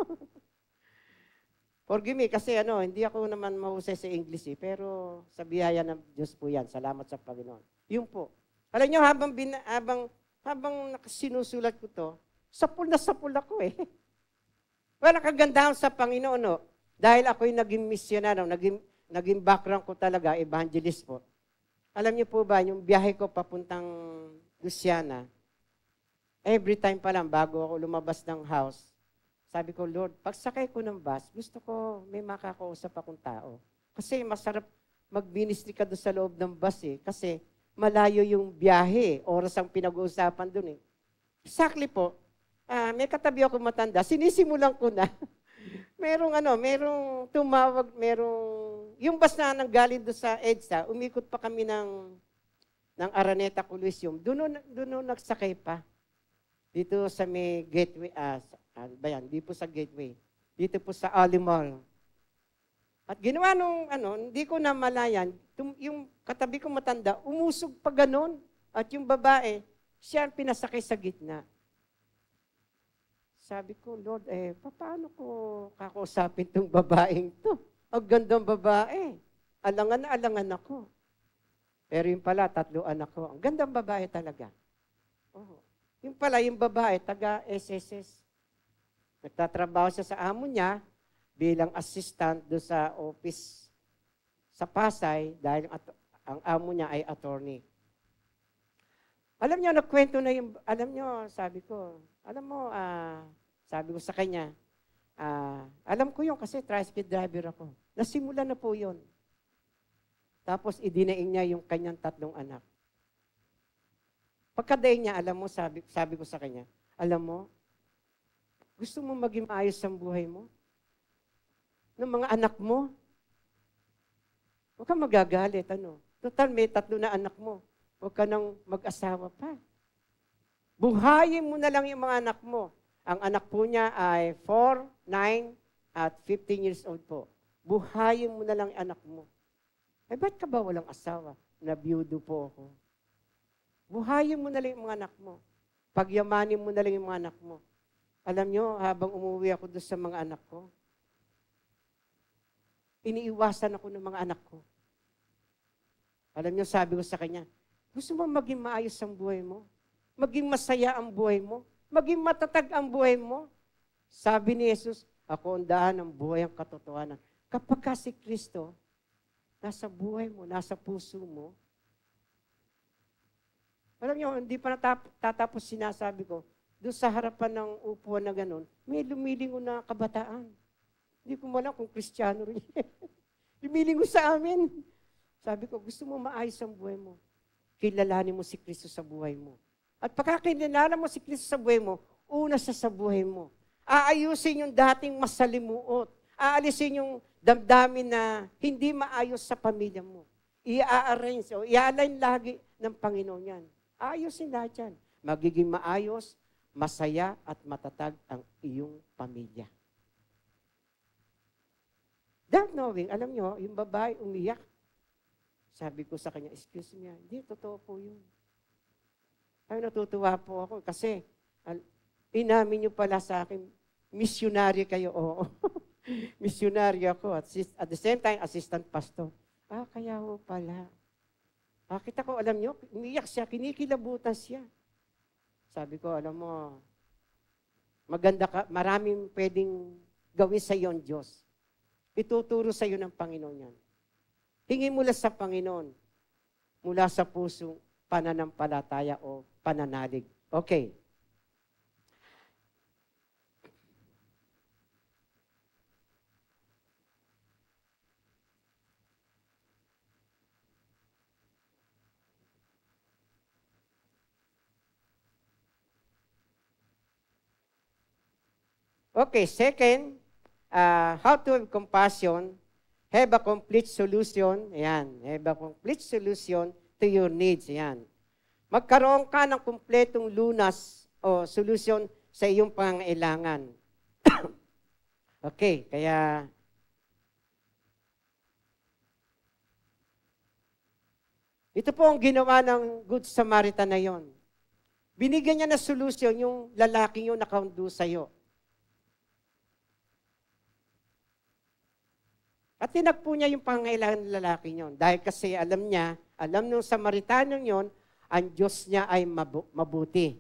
Forgive me kasi ano, hindi ako naman mahusay sa English eh, pero sa biyaya ng Diyos po yan. Salamat sa Panginoon. Yun po. Alam nyo, habang, bin, habang habang sinusulat ko to, sapul na sapul ako eh. Wala kagandahan sa Panginoon, no? Oh. Dahil ako'y naging misyonaryo, oh. naging, naging background ko talaga, evangelist po. Alam niyo po ba, yung biyahe ko papuntang Luciana, every time pa lang bago ako lumabas ng house, sabi ko, Lord, pag sakay ko ng bus, gusto ko may makakausap akong tao. Kasi masarap mag-ministry ka doon sa loob ng bus eh. Kasi malayo yung biyahe. Oras ang pinag-uusapan dun eh. Exactly po. Uh, may katabi ako matanda. Sinisimulan ko na. merong ano, merong tumawag, merong... Yung bus na nanggaling doon sa EDSA, umikot pa kami ng, ng Araneta Coliseum. Doon, doon nagsakay pa. Dito sa may gateway, ah, uh, ano ba yan? Di po sa gateway. Dito po sa Alimol. At ginawa nung ano, hindi ko na malayan, yung katabi kong matanda, umusog pa ganun. At yung babae, siya ang pinasakay sa gitna. Sabi ko, Lord, eh, paano ko kakausapin tong babaeng to? Ang gandang babae. Alangan na alangan ako. Pero yung pala, tatlo anak ko. Ang gandang babae talaga. Oh. Yung pala, yung babae, taga SSS. Nagtatrabaho siya sa amo niya, bilang assistant do sa office sa Pasay dahil ang, ang amo niya ay attorney. Alam niyo, nagkwento na yung, alam niyo, sabi ko, alam mo, uh, sabi ko sa kanya, uh, alam ko yun kasi tri-speed driver ako. Nasimula na po yun. Tapos idinaing niya yung kanyang tatlong anak. Pagkadaing niya, alam mo, sabi, sabi ko sa kanya, alam mo, gusto mo maging maayos ang buhay mo? ng mga anak mo. Huwag kang magagalit, ano? Total, may tatlo na anak mo. Huwag ka nang mag-asawa pa. Buhayin mo na lang yung mga anak mo. Ang anak po niya ay 4, 9, at 15 years old po. Buhayin mo na lang yung anak mo. Eh, ba't ka ba walang asawa? Nabiyudo po ako. Buhayin mo na lang yung mga anak mo. Pagyamanin mo na lang yung mga anak mo. Alam nyo, habang umuwi ako doon sa mga anak ko, iniiwasan ako ng mga anak ko. Alam niyo, sabi ko sa kanya, gusto mo maging maayos ang buhay mo? Maging masaya ang buhay mo? Maging matatag ang buhay mo? Sabi ni Jesus, ako ang daan ng buhay ang katotohanan. Kapag ka si Kristo, nasa buhay mo, nasa puso mo, alam niyo, hindi pa natap- tatapos sinasabi ko, doon sa harapan ng upuan na ganun, may lumilingon na kabataan. Hindi ko malam kung kristyano rin. Lumilingo sa amin. Sabi ko, gusto mo maayos ang buhay mo. Kilalanin mo si Kristo sa buhay mo. At pagkakilala mo si Kristo sa buhay mo, una siya sa buhay mo. Aayusin yung dating masalimuot. Aalisin yung damdamin na hindi maayos sa pamilya mo. ia arrange o i-align lagi ng Panginoon yan. Ayusin lahat yan. Magiging maayos, masaya at matatag ang iyong pamilya. That knowing, alam nyo, yung babae umiyak. Sabi ko sa kanya, excuse me, ah, hindi, totoo po yun. Ay, natutuwa po ako kasi inamin nyo pala sa akin, missionary kayo, oo. missionary ako, at, at the same time, assistant pastor. Ah, kaya ho pala. Ah, kita ko, alam nyo, umiyak siya, kinikilabutan siya. Sabi ko, alam mo, maganda ka, maraming pwedeng gawin sa iyo ang Diyos. Ituturo sa iyo ng Panginoon yan. Hingi mula sa Panginoon, mula sa puso, pananampalataya o pananalig. Okay. Okay, second, uh, how to have compassion, have a complete solution, ayan, have a complete solution to your needs, ayan. Magkaroon ka ng kumpletong lunas o solution sa iyong pangailangan. okay, kaya Ito po ang ginawa ng Good Samaritan na yon. Binigyan niya na solusyon yung lalaking nakaundo sa iyo. At tinagpo niya yung pangailangan ng lalaki niyon. Dahil kasi alam niya, alam nung Samaritanong yon, ang Diyos niya ay mabu- mabuti.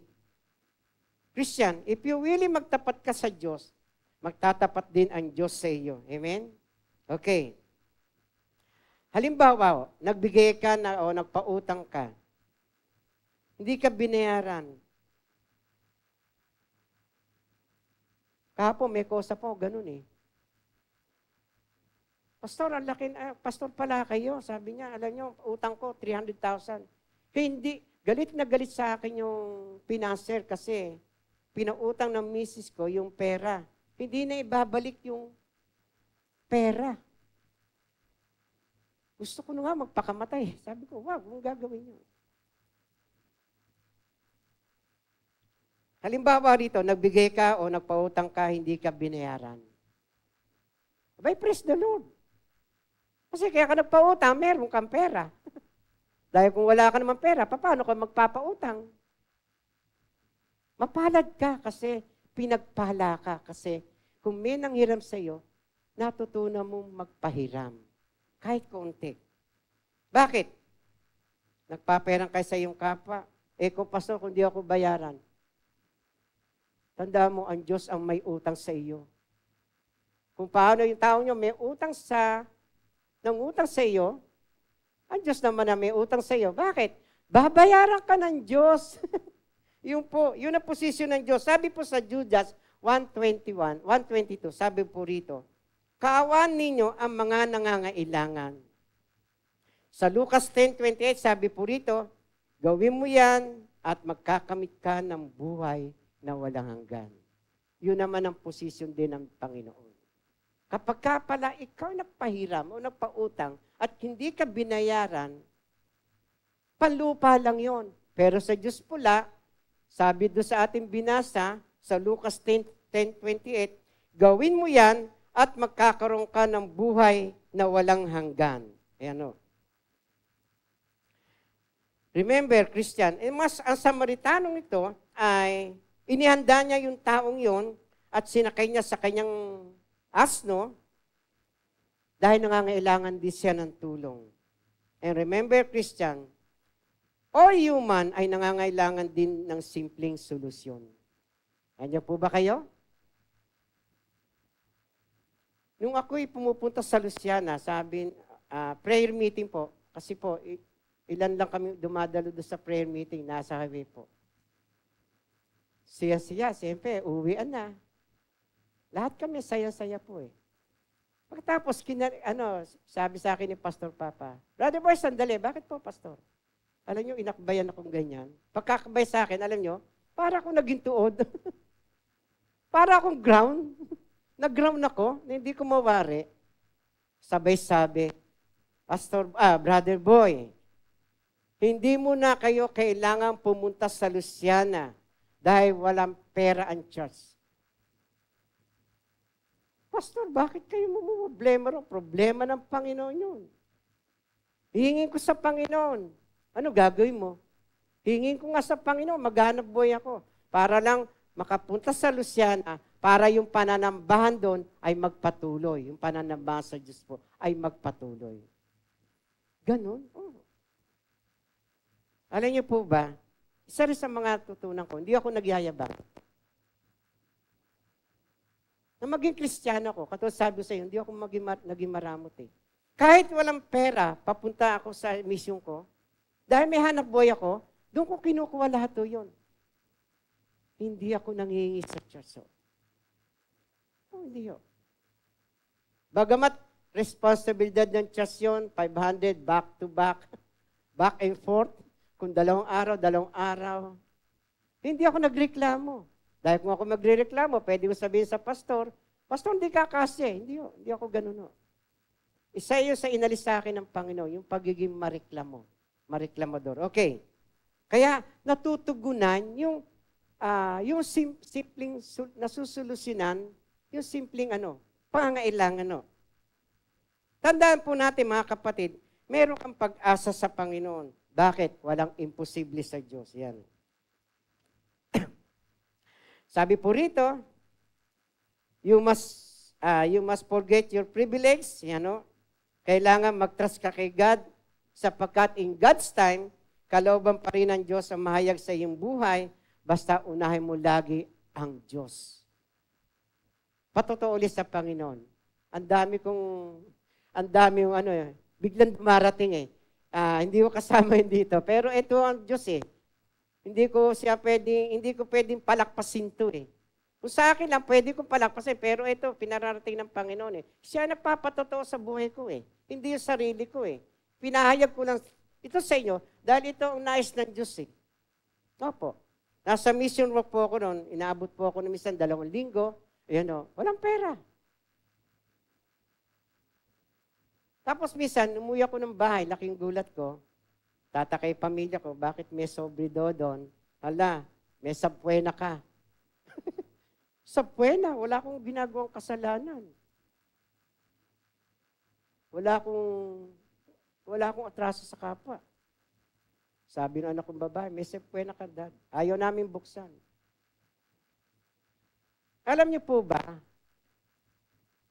Christian, if you really magtapat ka sa Diyos, magtatapat din ang Diyos sa iyo. Amen? Okay. Halimbawa, nagbigay ka na o nagpautang ka. Hindi ka binayaran. Kapo, may kosa po, ganun eh. Pastor, ang laki, uh, pastor pala kayo. Sabi niya, alam niyo, utang ko, 300,000. Hindi, galit na galit sa akin yung financer kasi pinautang ng misis ko yung pera. Hindi na ibabalik yung pera. Gusto ko na nga magpakamatay. Sabi ko, wag, wow, gagawin niyo. Halimbawa rito, nagbigay ka o nagpautang ka, hindi ka binayaran. Abay, praise the Lord. Kasi kaya ka nagpautang, meron kang pera. Dahil kung wala ka naman pera, paano ka magpapautang? Mapalad ka kasi pinagpala ka kasi kung may nanghiram sa iyo, natutunan mong magpahiram. Kahit konti. Bakit? Nagpaperang kay sa iyong kapwa. Eh kung pastor, kung di ako bayaran, tanda mo ang Diyos ang may utang sa iyo. Kung paano yung tao nyo may utang sa ng utang sa iyo, ang Diyos naman na may utang sa iyo. Bakit? Babayaran ka ng Diyos. yun po, yun ang posisyon ng Diyos. Sabi po sa Judas 121, 122, sabi po rito, kawan ninyo ang mga nangangailangan. Sa Lucas 10.28, sabi po rito, gawin mo yan at magkakamit ka ng buhay na walang hanggan. Yun naman ang posisyon din ng Panginoon. Kapag ka pala ikaw nagpahiram o nagpautang at hindi ka binayaran, palupa lang yon. Pero sa Diyos pula, sabi do sa ating binasa, sa Lucas 10.28, gawin mo yan at magkakaroon ka ng buhay na walang hanggan. Ayan o. Remember, Christian, eh mas ang Samaritanong ito ay inihanda niya yung taong yon at sinakay niya sa kanyang asno dahil nangangailangan din siya ng tulong. And remember, Christian, all human ay nangangailangan din ng simpleng solusyon. Kanya po ba kayo? Nung ako'y pumupunta sa Luciana, sabi, uh, prayer meeting po, kasi po, ilan lang kami dumadalo doon sa prayer meeting, nasa kami po. Siya-siya, siyempre, uwian na. Lahat kami saya-saya po eh. Pagkatapos, kinar- ano, sabi sa akin ni Pastor Papa, Brother Boy, sandali, bakit po, Pastor? Alam nyo, inakbayan akong ganyan. Pagkakabay sa akin, alam nyo, para akong naging tuod. para akong ground. Nag-ground ako, na hindi ko mawari. Sabay-sabi, Pastor, ah, Brother Boy, hindi mo na kayo kailangan pumunta sa Luciana dahil walang pera ang church. Pastor, bakit kayo problema ro? Problema ng Panginoon yun. Hihingin ko sa Panginoon. Ano gagawin mo? Hihingin ko nga sa Panginoon, maghanap boy ako. Para lang makapunta sa Luciana, para yung pananambahan doon ay magpatuloy. Yung pananambahan sa Diyos po ay magpatuloy. Ganon. Oh. Alam niyo po ba, isa rin sa mga tutunan ko, hindi ako nagyayabang na maging kristyano ko. Katulad sabi ko sa iyo, hindi ako maging, naging maramot eh. Kahit walang pera, papunta ako sa mission ko, dahil may hanap boy ako, doon ko kinukuha lahat to yun. Hindi ako nangingi sa church. Oh. oh, hindi ho. Oh. Bagamat responsibilidad ng church yun, 500, back to back, back and forth, kung dalawang araw, dalawang araw, hindi ako nagreklamo. Dahil kung ako magre-reklamo, pwede mo sabihin sa pastor, Pastor, hindi ka kasi. Eh. Hindi, hindi ako ganun. No. Oh. Isa yun sa inalis sa akin ng Panginoon, yung pagiging mariklamo. Mareklamador. Okay. Kaya natutugunan yung uh, yung sim- simpleng su- nasusulusinan, yung simpleng ano, pangangailangan no. Oh. Tandaan po natin mga kapatid, meron kang pag-asa sa Panginoon. Bakit? Walang imposible sa Diyos. Yan. Sabi po rito, you must uh, you must forget your privilege, you know. Kailangan mag-trust ka kay God sapagkat in God's time, kalooban pa rin ng Diyos ang mahayag sa iyong buhay basta unahin mo lagi ang Diyos. Patotoo ulit sa Panginoon. Ang dami kong, ang dami yung ano, eh, biglang dumarating eh. Uh, hindi ko kasama yun dito. Pero ito ang Diyos eh. Hindi ko siya pwedeng, hindi ko pwedeng palakpasin to eh. Kung sa akin lang, pwede kong palakpasin. Pero ito, pinararating ng Panginoon eh. Siya nagpapatotoo sa buhay ko eh. Hindi yung sarili ko eh. Pinahayag ko lang ito sa inyo dahil ito ang nais ng Diyos eh. Opo. Nasa mission work po ako noon. Inaabot po ako ng minsan dalawang linggo. Ayan o, walang pera. Tapos minsan, umuwi ako ng bahay, laking gulat ko. Tatakay pamilya ko, bakit may sobrido doon? Hala, may sabwena ka. sabwena, wala akong ginagawang kasalanan. Wala akong, wala akong atraso sa kapwa. Sabi ng anak kong babae, may sabwena ka, dad. Ayaw namin buksan. Alam niyo po ba,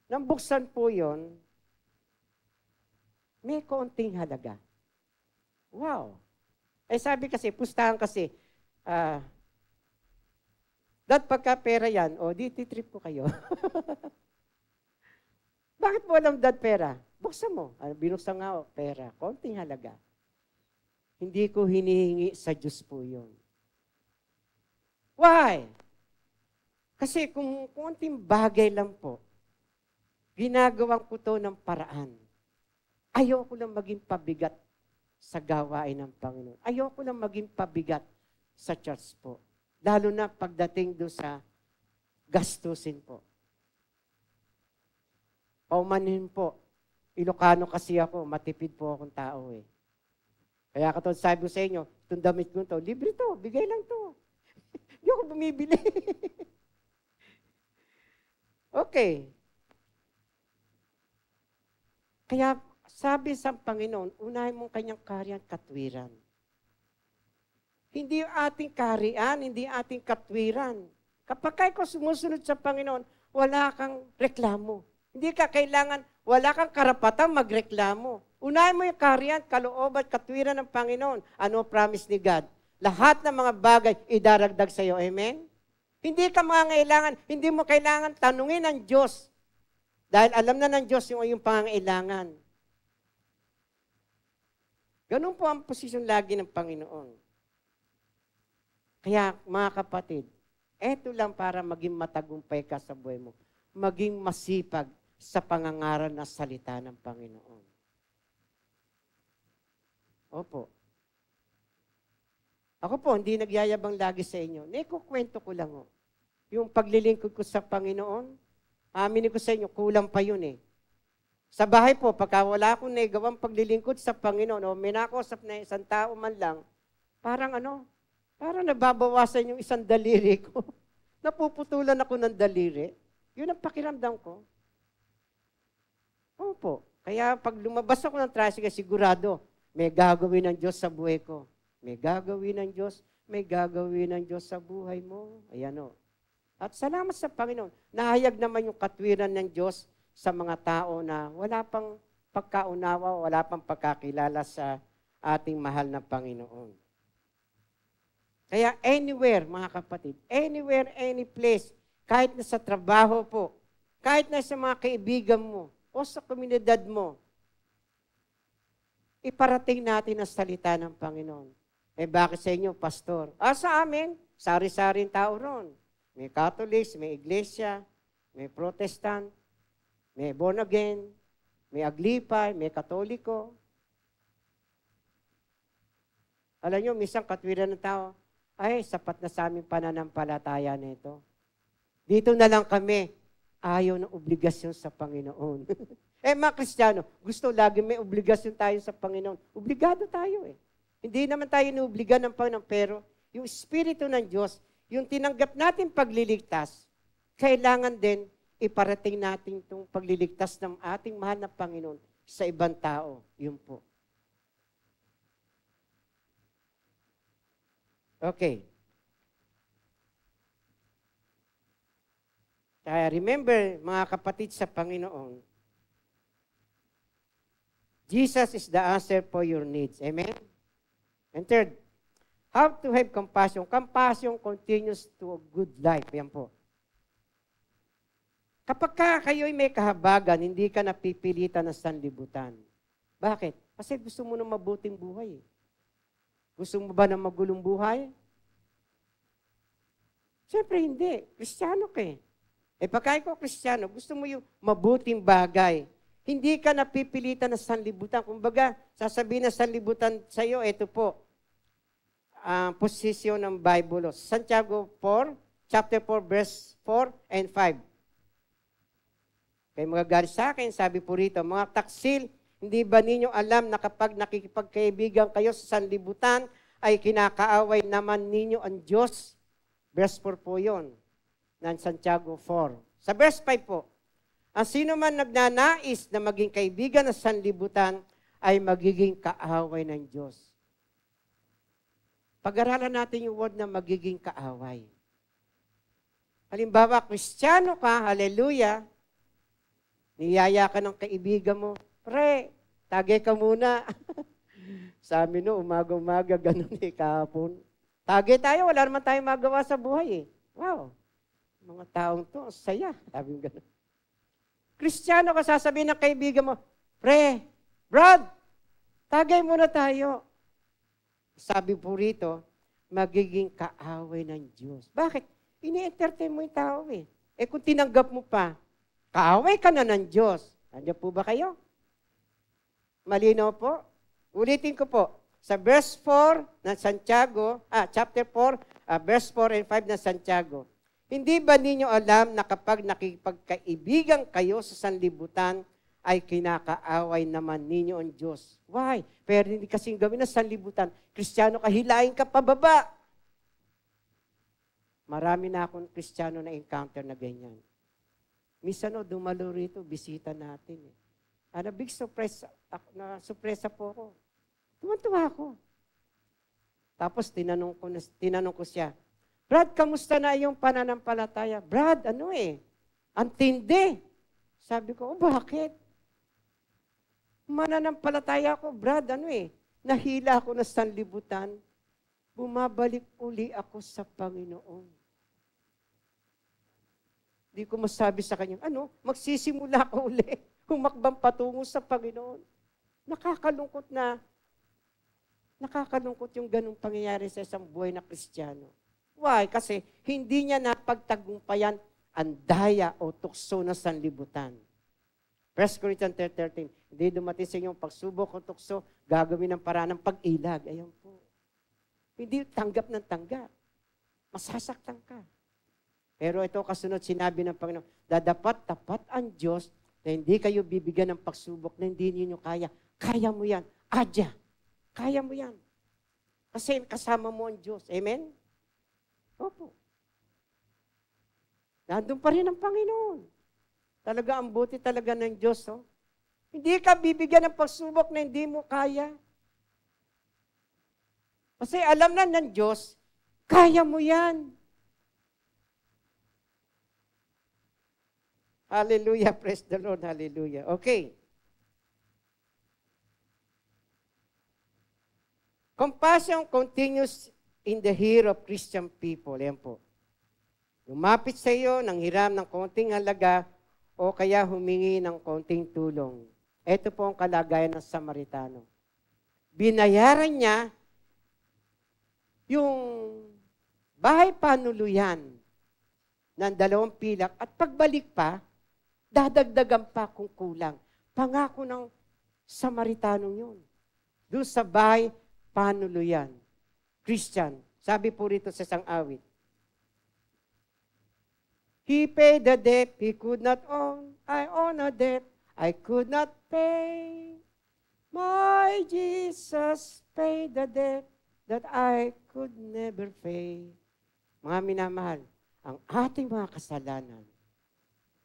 nang buksan po yon, may konting halaga. Wow. Eh sabi kasi, pustahan kasi, ah, uh, dahil pagka pera yan, o oh, di trip ko kayo. Bakit mo alam dad pera? Buksan mo. Ano, binuksan nga, oh, pera. Konting halaga. Hindi ko hinihingi sa Diyos po yun. Why? Kasi kung konting bagay lang po, ginagawang ko to ng paraan. Ayaw ko lang maging pabigat sa gawain ng Panginoon. Ayoko lang maging pabigat sa church po. Lalo na pagdating do sa gastusin po. Paumanhin po. Ilocano kasi ako, matipid po akong tao eh. Kaya katulad sabi ko sa inyo, itong damit ko to, libre to, bigay lang to. Hindi ako bumibili. okay. Kaya sabi sa Panginoon, unahin mong kanyang karyang katwiran. Hindi yung ating karian, hindi ating katwiran. Kapag kayo ko sumusunod sa Panginoon, wala kang reklamo. Hindi ka kailangan, wala kang karapatang magreklamo. Unahin mo yung karian, kaloob at katwiran ng Panginoon. Ano promise ni God? Lahat ng mga bagay idaragdag sa iyo. Amen? Hindi ka mangangailangan, hindi mo kailangan tanungin ng Diyos. Dahil alam na ng Diyos yung iyong pangangailangan. Ganun po ang posisyon lagi ng Panginoon. Kaya, mga kapatid, eto lang para maging matagumpay ka sa buhay mo. Maging masipag sa pangangaral na salita ng Panginoon. Opo. Ako po, hindi nagyayabang lagi sa inyo. Naikukwento ko lang. Oh. Yung paglilingkod ko sa Panginoon, aminin ko sa inyo, kulang pa yun eh. Sa bahay po, pagka wala akong nagawang paglilingkod sa Panginoon, o minakosap na isang tao man lang, parang ano, parang nababawasan yung isang daliri ko. Napuputulan ako ng daliri. Yun ang pakiramdam ko. Opo. Kaya pag lumabas ako ng tricycle, sigurado, may gagawin ng Diyos sa buhay ko. May gagawin ng Diyos, may gagawin ng Diyos sa buhay mo. Ayan o. At salamat sa Panginoon. Nahayag naman yung katwiran ng Diyos sa mga tao na wala pang pagkaunawa, wala pang pagkakilala sa ating mahal na Panginoon. Kaya anywhere, mga kapatid, anywhere, any place, kahit na sa trabaho po, kahit na sa mga kaibigan mo, o sa komunidad mo, iparating natin ang salita ng Panginoon. Eh bakit sa inyo, pastor? Ah, sa amin, sari-saring tao ron. May Catholics, may Iglesia, may Protestant. May born again, may aglipay, may katoliko. Alam nyo, misang katwiran ng tao, ay, sapat na sa aming pananampalataya nito. Dito na lang kami. Ayaw ng obligasyon sa Panginoon. eh, mga Kristiyano, gusto lagi may obligasyon tayo sa Panginoon. Obligado tayo eh. Hindi naman tayo inuobliga ng Panginoon, pero yung Espiritu ng Diyos, yung tinanggap natin pagliligtas, kailangan din iparating natin itong pagliligtas ng ating mahal na Panginoon sa ibang tao. Yun po. Okay. Kaya ah, remember, mga kapatid sa Panginoon, Jesus is the answer for your needs. Amen? And third, how to have compassion. Compassion continues to a good life. Yan po. Kapag ka kayo'y may kahabagan, hindi ka napipilitan na sanlibutan. Bakit? Kasi gusto mo ng mabuting buhay. Gusto mo ba ng magulong buhay? Siyempre hindi. Kristiyano ka eh. E eh, pagka ikaw kristiyano, gusto mo yung mabuting bagay. Hindi ka napipilitan na sanlibutan. Kumbaga, sasabihin na sanlibutan sa iyo, ito po, uh, posisyon ng Bible. Santiago 4, chapter 4, verse 4 and 5. Kaya mga galing sa akin, sabi po rito, mga taksil, hindi ba ninyo alam na kapag nakikipagkaibigan kayo sa sanlibutan, ay kinakaaway naman ninyo ang Diyos? Verse 4 po yun, ng Santiago 4. Sa verse 5 po, ang sino man nagnanais na maging kaibigan ng sanlibutan ay magiging kaaway ng Diyos. Pag-aralan natin yung word na magiging kaaway. Halimbawa, kristyano ka, hallelujah, Niyaya ka ng kaibigan mo, pre, tagay ka muna. sa amin no, umaga-umaga, ganun eh, kahapon. Tagay tayo, wala naman tayong magawa sa buhay eh. Wow, mga taong to, saya. Sabi mo ganun. Kristiyano ka, sasabihin ng kaibigan mo, pre, Brad, tagay muna tayo. Sabi po rito, magiging kaaway ng Diyos. Bakit? Ini-entertain mo yung tao eh. Eh kung tinanggap mo pa, Kaaway ka na ng Diyos. Andiyan po ba kayo? Malino po? Ulitin ko po. Sa verse 4 ng Santiago, ah, chapter 4, ah, verse 4 and 5 ng Santiago, hindi ba ninyo alam na kapag nakipagkaibigan kayo sa sanlibutan, ay kinakaaway naman ninyo ang Diyos. Why? Pero hindi kasing gawin na sanlibutan. Kristiyano ka, hilain ka pababa. Marami na akong Kristiyano na encounter na ganyan. Minsan no, dumalo rito, bisita natin. Eh. Ano, big surprise, na surpresa po ako. Tumantuwa ako. Tapos tinanong ko, tinanong ko siya, Brad, kamusta na yung pananampalataya? Brad, ano eh? Ang tindi. Sabi ko, oh, bakit? Mananampalataya ako, Brad, ano eh? Nahila ako na sanlibutan. Bumabalik uli ako sa Panginoon. Hindi ko masabi sa kanya, ano, magsisimula ka uli. Humakbang patungo sa Panginoon. Nakakalungkot na. Nakakalungkot yung ganung pangyayari sa isang buhay na Kristiyano. Why? Kasi hindi niya napagtagumpayan ang daya o tukso na sanlibutan. 1 Corinthians 13, hindi dumating sa inyong pagsubok o tukso, gagawin ng paraan ng pag-ilag. Ayan po. Hindi tanggap ng tanggap. Masasaktan ka. Pero ito kasunod sinabi ng Panginoon, dadapat tapat ang Diyos na hindi kayo bibigyan ng pagsubok na hindi ninyo kaya. Kaya mo yan. Adya. Kaya mo yan. Kasi kasama mo ang Diyos. Amen? Opo. Nandun pa rin ang Panginoon. Talaga ang buti talaga ng Diyos. Oh. Hindi ka bibigyan ng pagsubok na hindi mo kaya. Kasi alam na ng Diyos, kaya mo yan. Hallelujah. Praise the Lord. Hallelujah. Okay. Compassion continues in the hear of Christian people. Yan po. Lumapit sa iyo ng hiram ng konting halaga o kaya humingi ng konting tulong. Ito po ang kalagayan ng Samaritano. Binayaran niya yung bahay panuluyan ng dalawang pilak at pagbalik pa, dadagdagan pa kung kulang. Pangako ng Samaritanong yun. Doon sa bahay, panuluyan. Christian, sabi po rito sa isang awit. He paid the debt he could not own. I own a debt I could not pay. My Jesus paid the debt that I could never pay. Mga minamahal, ang ating mga kasalanan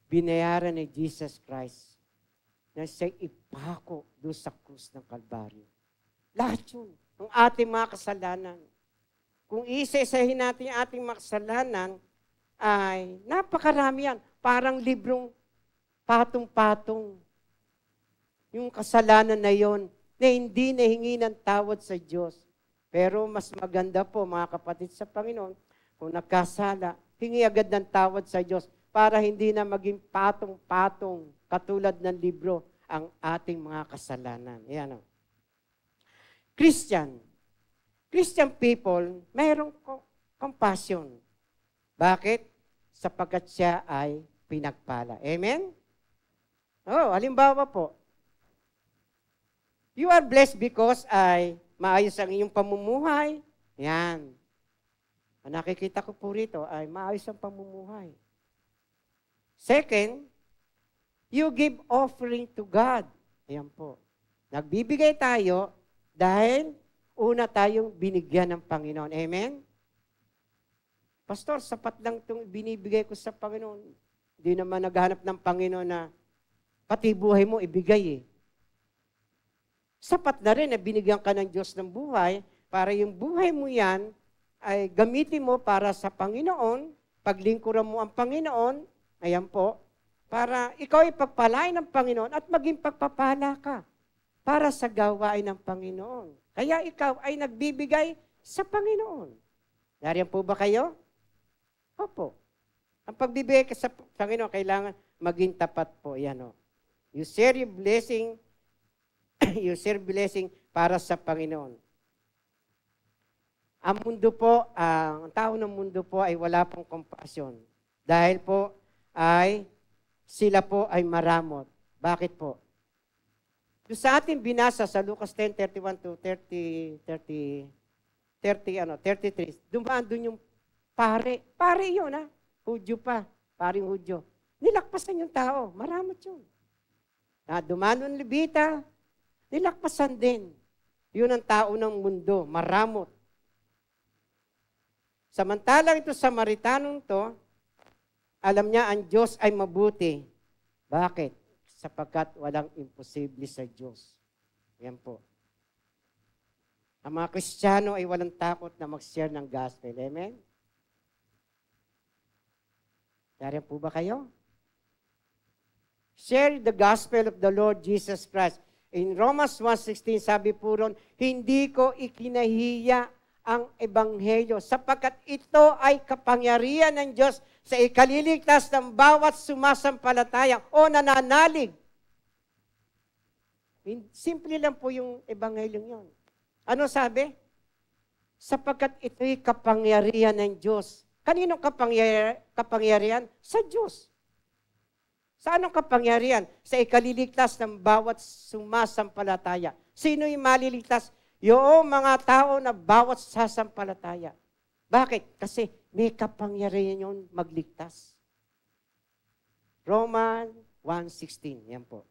binayaran ni Jesus Christ na siya ipako doon sa krus ng Kalbaryo. Lahat yun. Ang ating mga kasalanan. Kung isa-isahin natin ang ating mga kasalanan, ay napakarami yan. Parang librong patong-patong. Yung kasalanan na yon na hindi nahingi ng tawad sa Diyos. Pero mas maganda po, mga kapatid sa Panginoon, kung nagkasala, hingi agad ng tawad sa Diyos para hindi na maging patong-patong katulad ng libro ang ating mga kasalanan. Yan o. Christian. Christian people, mayroong compassion. Bakit? Sapagkat siya ay pinagpala. Amen? Oh, halimbawa po, you are blessed because ay maayos ang iyong pamumuhay. Yan. Ang nakikita ko po rito ay maayos ang pamumuhay. Second, you give offering to God. Ayan po. Nagbibigay tayo dahil una tayong binigyan ng Panginoon. Amen? Pastor, sapat lang itong binibigay ko sa Panginoon. Hindi naman naghanap ng Panginoon na pati buhay mo ibigay eh. Sapat na rin na binigyan ka ng Diyos ng buhay para yung buhay mo yan ay gamitin mo para sa Panginoon, paglingkuran mo ang Panginoon, Ayan po. Para ikaw ay pagpalain ng Panginoon at maging pagpapala ka para sa gawain ng Panginoon. Kaya ikaw ay nagbibigay sa Panginoon. Nariyan po ba kayo? Opo. Ang pagbibigay ka sa Panginoon, kailangan maging tapat po. Yan o. Oh. You share your blessing, you share blessing para sa Panginoon. Ang mundo po, uh, ang tao ng mundo po ay wala pong kompasyon. Dahil po, ay sila po ay maramot. Bakit po? Doon sa ating binasa sa Lucas 10, 31 to 30, 30, 30, ano, 33, dumaan doon yung pare. Pare yun, ha? Hudyo pa. Paring Hudyo. Nilakpasan yung tao. Maramot yun. Na dumaan ng libita, nilakpasan din. Yun ang tao ng mundo. Maramot. Samantalang ito Samaritanong to, alam niya ang Diyos ay mabuti. Bakit? Sapagkat walang imposible sa Diyos. Yan po. Ang mga Kristiyano ay walang takot na mag-share ng gospel. Amen? Dariyan po ba kayo? Share the gospel of the Lord Jesus Christ. In Romans 1.16, sabi po ron, hindi ko ikinahiya ang Ebanghelyo sapagkat ito ay kapangyarihan ng Diyos sa ikaliligtas ng bawat sumasampalataya o nananalig. Simple lang po yung Ebanghelyong yon. Ano sabi? Sapagkat ito'y kapangyarihan ng Diyos. Kaninong kapangyari, kapangyarihan? Sa Diyos. Sa anong kapangyarihan? Sa ikaliligtas ng bawat sumasampalataya. Sino'y maliligtas? Yung mga tao na bawat sasampalataya. Bakit? Kasi may kapangyarihan yun magligtas. Roman 1.16, yan po.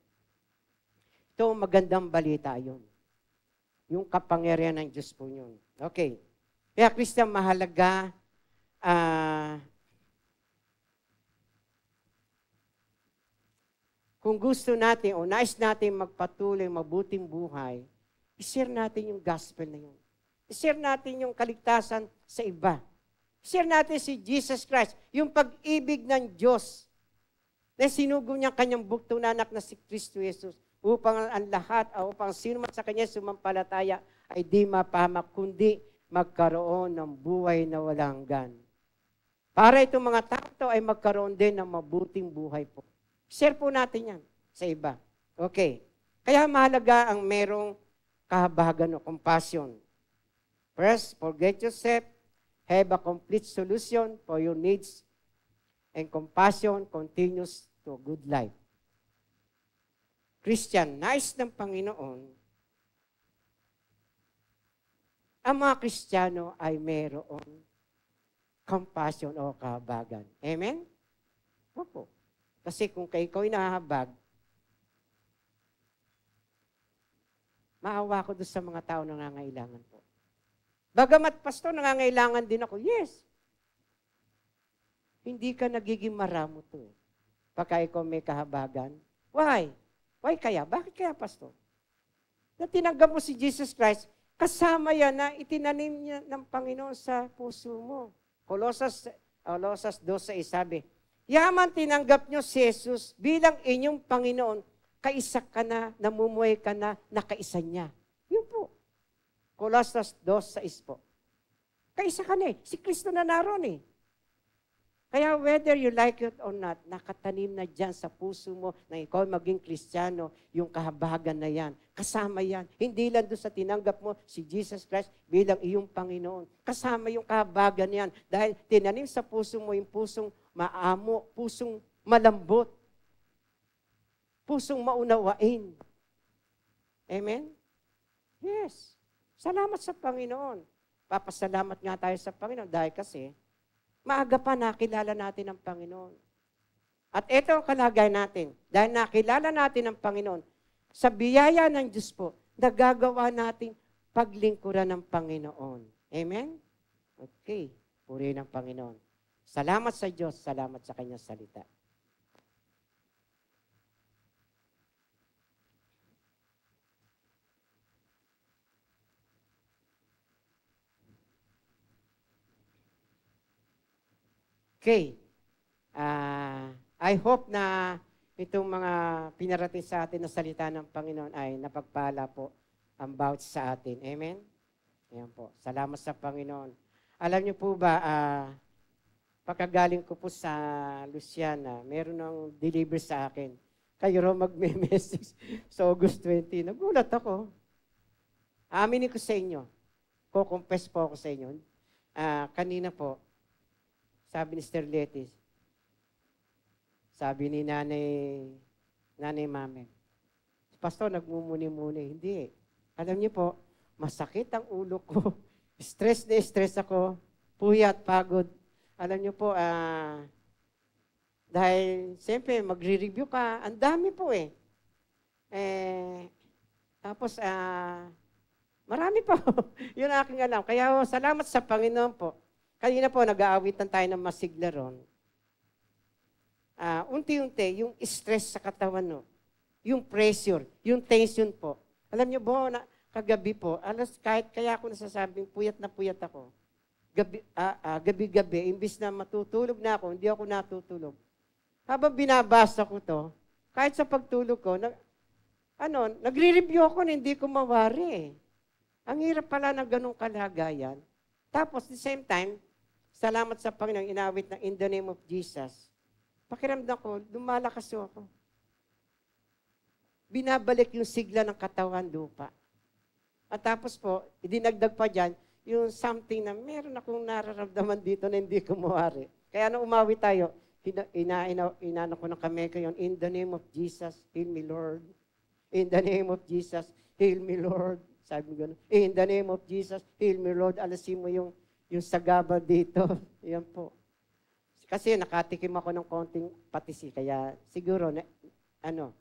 Ito, magandang balita yun. Yung kapangyarihan ng Diyos po yun. Okay. Kaya, Christian, mahalaga uh, kung gusto natin o nais natin magpatuloy mabuting buhay, I-share natin yung gospel na yun. I-share natin yung kaligtasan sa iba. I-share natin si Jesus Christ, yung pag-ibig ng Diyos na sinugo niya kanyang buktunanak na si Kristo Jesus upang ang lahat, o ah, upang sino man sa kanya sumampalataya ay di mapahamak, kundi magkaroon ng buhay na walang hanggan. Para itong mga tao ay magkaroon din ng mabuting buhay po. Share po natin yan sa iba. Okay. Kaya mahalaga ang merong kahabagan o compassion. First, forget yourself. Have a complete solution for your needs. And compassion continues to a good life. Christian, nais ng Panginoon, ang mga Kristiyano ay mayroong compassion o kahabagan. Amen? Opo. Kasi kung kayo ay nahabag, maawa ko doon sa mga tao na nangangailangan po. Bagamat, pasto, nangangailangan din ako. Yes. Hindi ka nagiging maramo to. Pagka eh. ikaw may kahabagan. Why? Why kaya? Bakit kaya, pasto? Na tinanggap mo si Jesus Christ, kasama yan na itinanim niya ng Panginoon sa puso mo. Colossus, Colossus 2.6 sabi, Yaman tinanggap niyo si Jesus bilang inyong Panginoon kaisa ka na, namumuhay ka na, nakaisa niya. Yun po. Colossus sa ispo. Kaisa ka na eh. Si Kristo na naroon eh. Kaya whether you like it or not, nakatanim na dyan sa puso mo na ikaw maging kristyano, yung kahabagan na yan. Kasama yan. Hindi lang doon sa tinanggap mo si Jesus Christ bilang iyong Panginoon. Kasama yung kahabagan na yan. Dahil tinanim sa puso mo yung pusong maamo, pusong malambot, Pusong maunawain. Amen? Yes. Salamat sa Panginoon. Papasalamat nga tayo sa Panginoon dahil kasi maaga pa nakilala natin ang Panginoon. At ito ang kalagay natin. Dahil nakilala natin ang Panginoon, sa biyaya ng Diyos po, nagagawa natin paglingkuran ng Panginoon. Amen? Okay. Puri ng Panginoon. Salamat sa Diyos. Salamat sa Kanyang salita. Okay. Uh, I hope na itong mga pinarating sa atin na salita ng Panginoon ay napagpala po ang bawat sa atin. Amen? Ayan po. Salamat sa Panginoon. Alam niyo po ba, uh, pagkagaling ko po sa Luciana, meron ng deliver sa akin. Kayo raw magme-message sa August 20. Nagulat ako. Aminin ko sa inyo. Kukumpes po ako sa inyo. Uh, kanina po, sabi ni Sterletis, sabi ni nanay, nanay mami, Pastor, nagmumuni-muni. Hindi. Alam niyo po, masakit ang ulo ko. stress na stress ako. Puyat, pagod. Alam niyo po, ah, dahil, siyempre, magre-review ka. Ang dami po eh. Eh, tapos, ah, uh, marami po. Yun ang aking alam. Kaya, salamat sa Panginoon po. Kanina po, nag-aawitan tayo ng masigla ron. Uh, unti-unti, yung stress sa katawan, no? yung pressure, yung tension po. Alam niyo po, na, kagabi po, alas kahit kaya ako nasasabing puyat na puyat ako. Gabi, uh, uh, gabi-gabi, imbis na matutulog na ako, hindi ako natutulog. Habang binabasa ko to, kahit sa pagtulog ko, na, ano, nagre-review ako na hindi ko mawari. Eh. Ang hirap pala ng ganong kalagayan. Tapos, the same time, Salamat sa Panginoon, inawit na in the name of Jesus. Pakiramdam ko, lumalakas ako. Binabalik yung sigla ng katawan lupa. At tapos po, idinagdag pa dyan, yung something na meron akong nararamdaman dito na hindi ko mawari. Kaya nung umawi tayo, ina, ina, ina, inano ko ng kamay ko yun, in the name of Jesus, heal me Lord. In the name of Jesus, heal me Lord. Sabi ko, in the name of Jesus, heal me Lord. Alasin mo yung yung sagaba dito. Yan po. Kasi nakatikim ako ng konting patisi, kaya siguro, na, ano,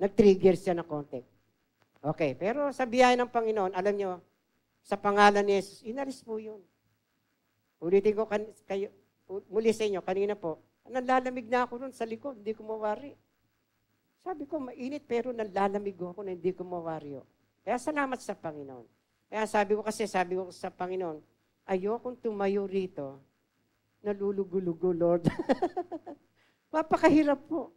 nag-trigger siya ng konti. Okay, pero sa biyaya ng Panginoon, alam nyo, sa pangalan ni Jesus, inalis po yun. Ulitin ko kan, kayo, muli sa inyo, kanina po, nalalamig na ako nun sa likod, hindi ko mawari. Sabi ko, mainit pero nalalamig ako na hindi ko mawari. Kaya salamat sa Panginoon. Kaya sabi ko kasi, sabi ko sa Panginoon, ayokong tumayo rito. Nalulugulugo, Lord. Mapakahirap po.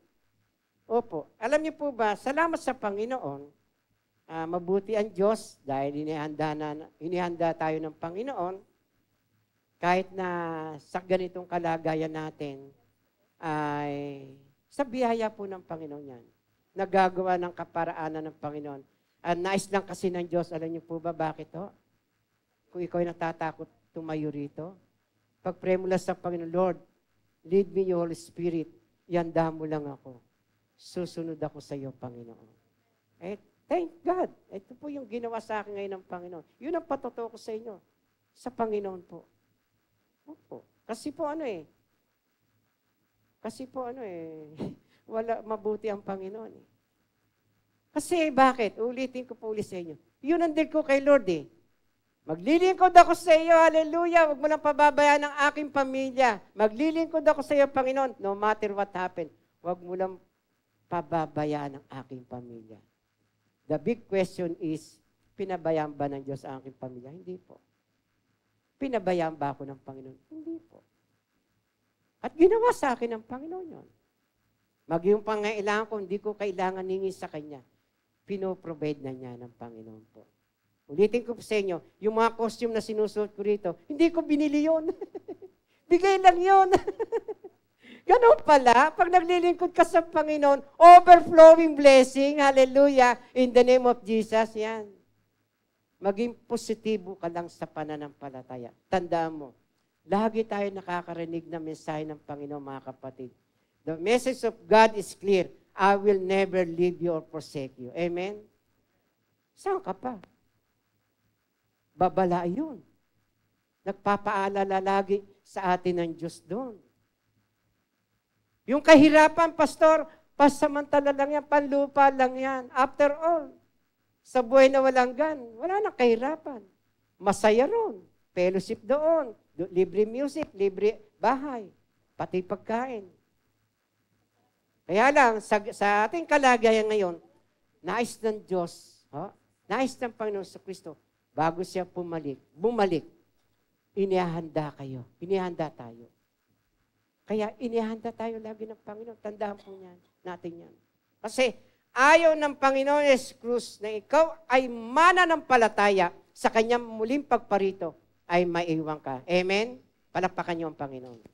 Opo. Alam niyo po ba, salamat sa Panginoon, uh, mabuti ang Diyos dahil inihanda, na, inihanda tayo ng Panginoon kahit na sa ganitong kalagayan natin ay sa biyaya po ng Panginoon yan. Nagagawa ng kaparaanan ng Panginoon. Ang ah, nais lang kasi ng Diyos, alam niyo po ba bakit to? Kung ikaw ay natatakot tumayo rito. Pagpremula sa Panginoon, Lord, lead me your Holy Spirit. Yanda mo lang ako. Susunod ako sa iyo, Panginoon. Eh, thank God. Ito po yung ginawa sa akin ngayon ng Panginoon. Yun ang patotoo ko sa inyo. Sa Panginoon po. Opo. Kasi po ano eh, kasi po ano eh, wala mabuti ang Panginoon eh. Kasi bakit? Ulitin ko po ulit sa inyo. Yun ang deal ko kay Lord eh. Maglilingkod ako sa iyo, hallelujah. Huwag mo lang pababayaan ang aking pamilya. Maglilingkod ako sa iyo, Panginoon, no matter what happen. Huwag mo lang pababayaan ang aking pamilya. The big question is, pinabayaan ba ng Diyos ang aking pamilya? Hindi po. Pinabayaan ba ako ng Panginoon? Hindi po. At ginawa sa akin ng Panginoon yon. Mag yung pangailangan ko, hindi ko kailangan ningi sa Kanya. Pinoprovide na niya ng Panginoon po. Ulitin ko sa inyo, yung mga costume na sinusuot ko rito, hindi ko binili yon. Bigay lang yon. Ganun pala, pag naglilingkod ka sa Panginoon, overflowing blessing, hallelujah, in the name of Jesus, yan. Maging positibo ka lang sa pananampalataya. Tandaan mo, lagi tayo nakakarinig ng na mensahe ng Panginoon, mga kapatid. The message of God is clear. I will never leave you or forsake you. Amen? Saan ka pa? babala yun. Nagpapaalala lagi sa atin ng Diyos doon. Yung kahirapan, Pastor, pasamantala lang yan, panlupa lang yan. After all, sa buhay na walang gan, wala nang kahirapan. Masaya ron, fellowship doon, libre music, libre bahay, pati pagkain. Kaya lang, sa, sa ating kalagayan ngayon, nais ng Diyos, ha? nais ng Panginoon sa Kristo, bago siya pumalik, bumalik, inihanda kayo. Inihanda tayo. Kaya inihanda tayo lagi ng Panginoon. Tandaan po niyan, natin yan. Kasi ayaw ng Panginoon is Cruz na ikaw ay mana ng palataya sa kanyang muling pagparito ay maiiwan ka. Amen? Palakpakan niyo ang Panginoon.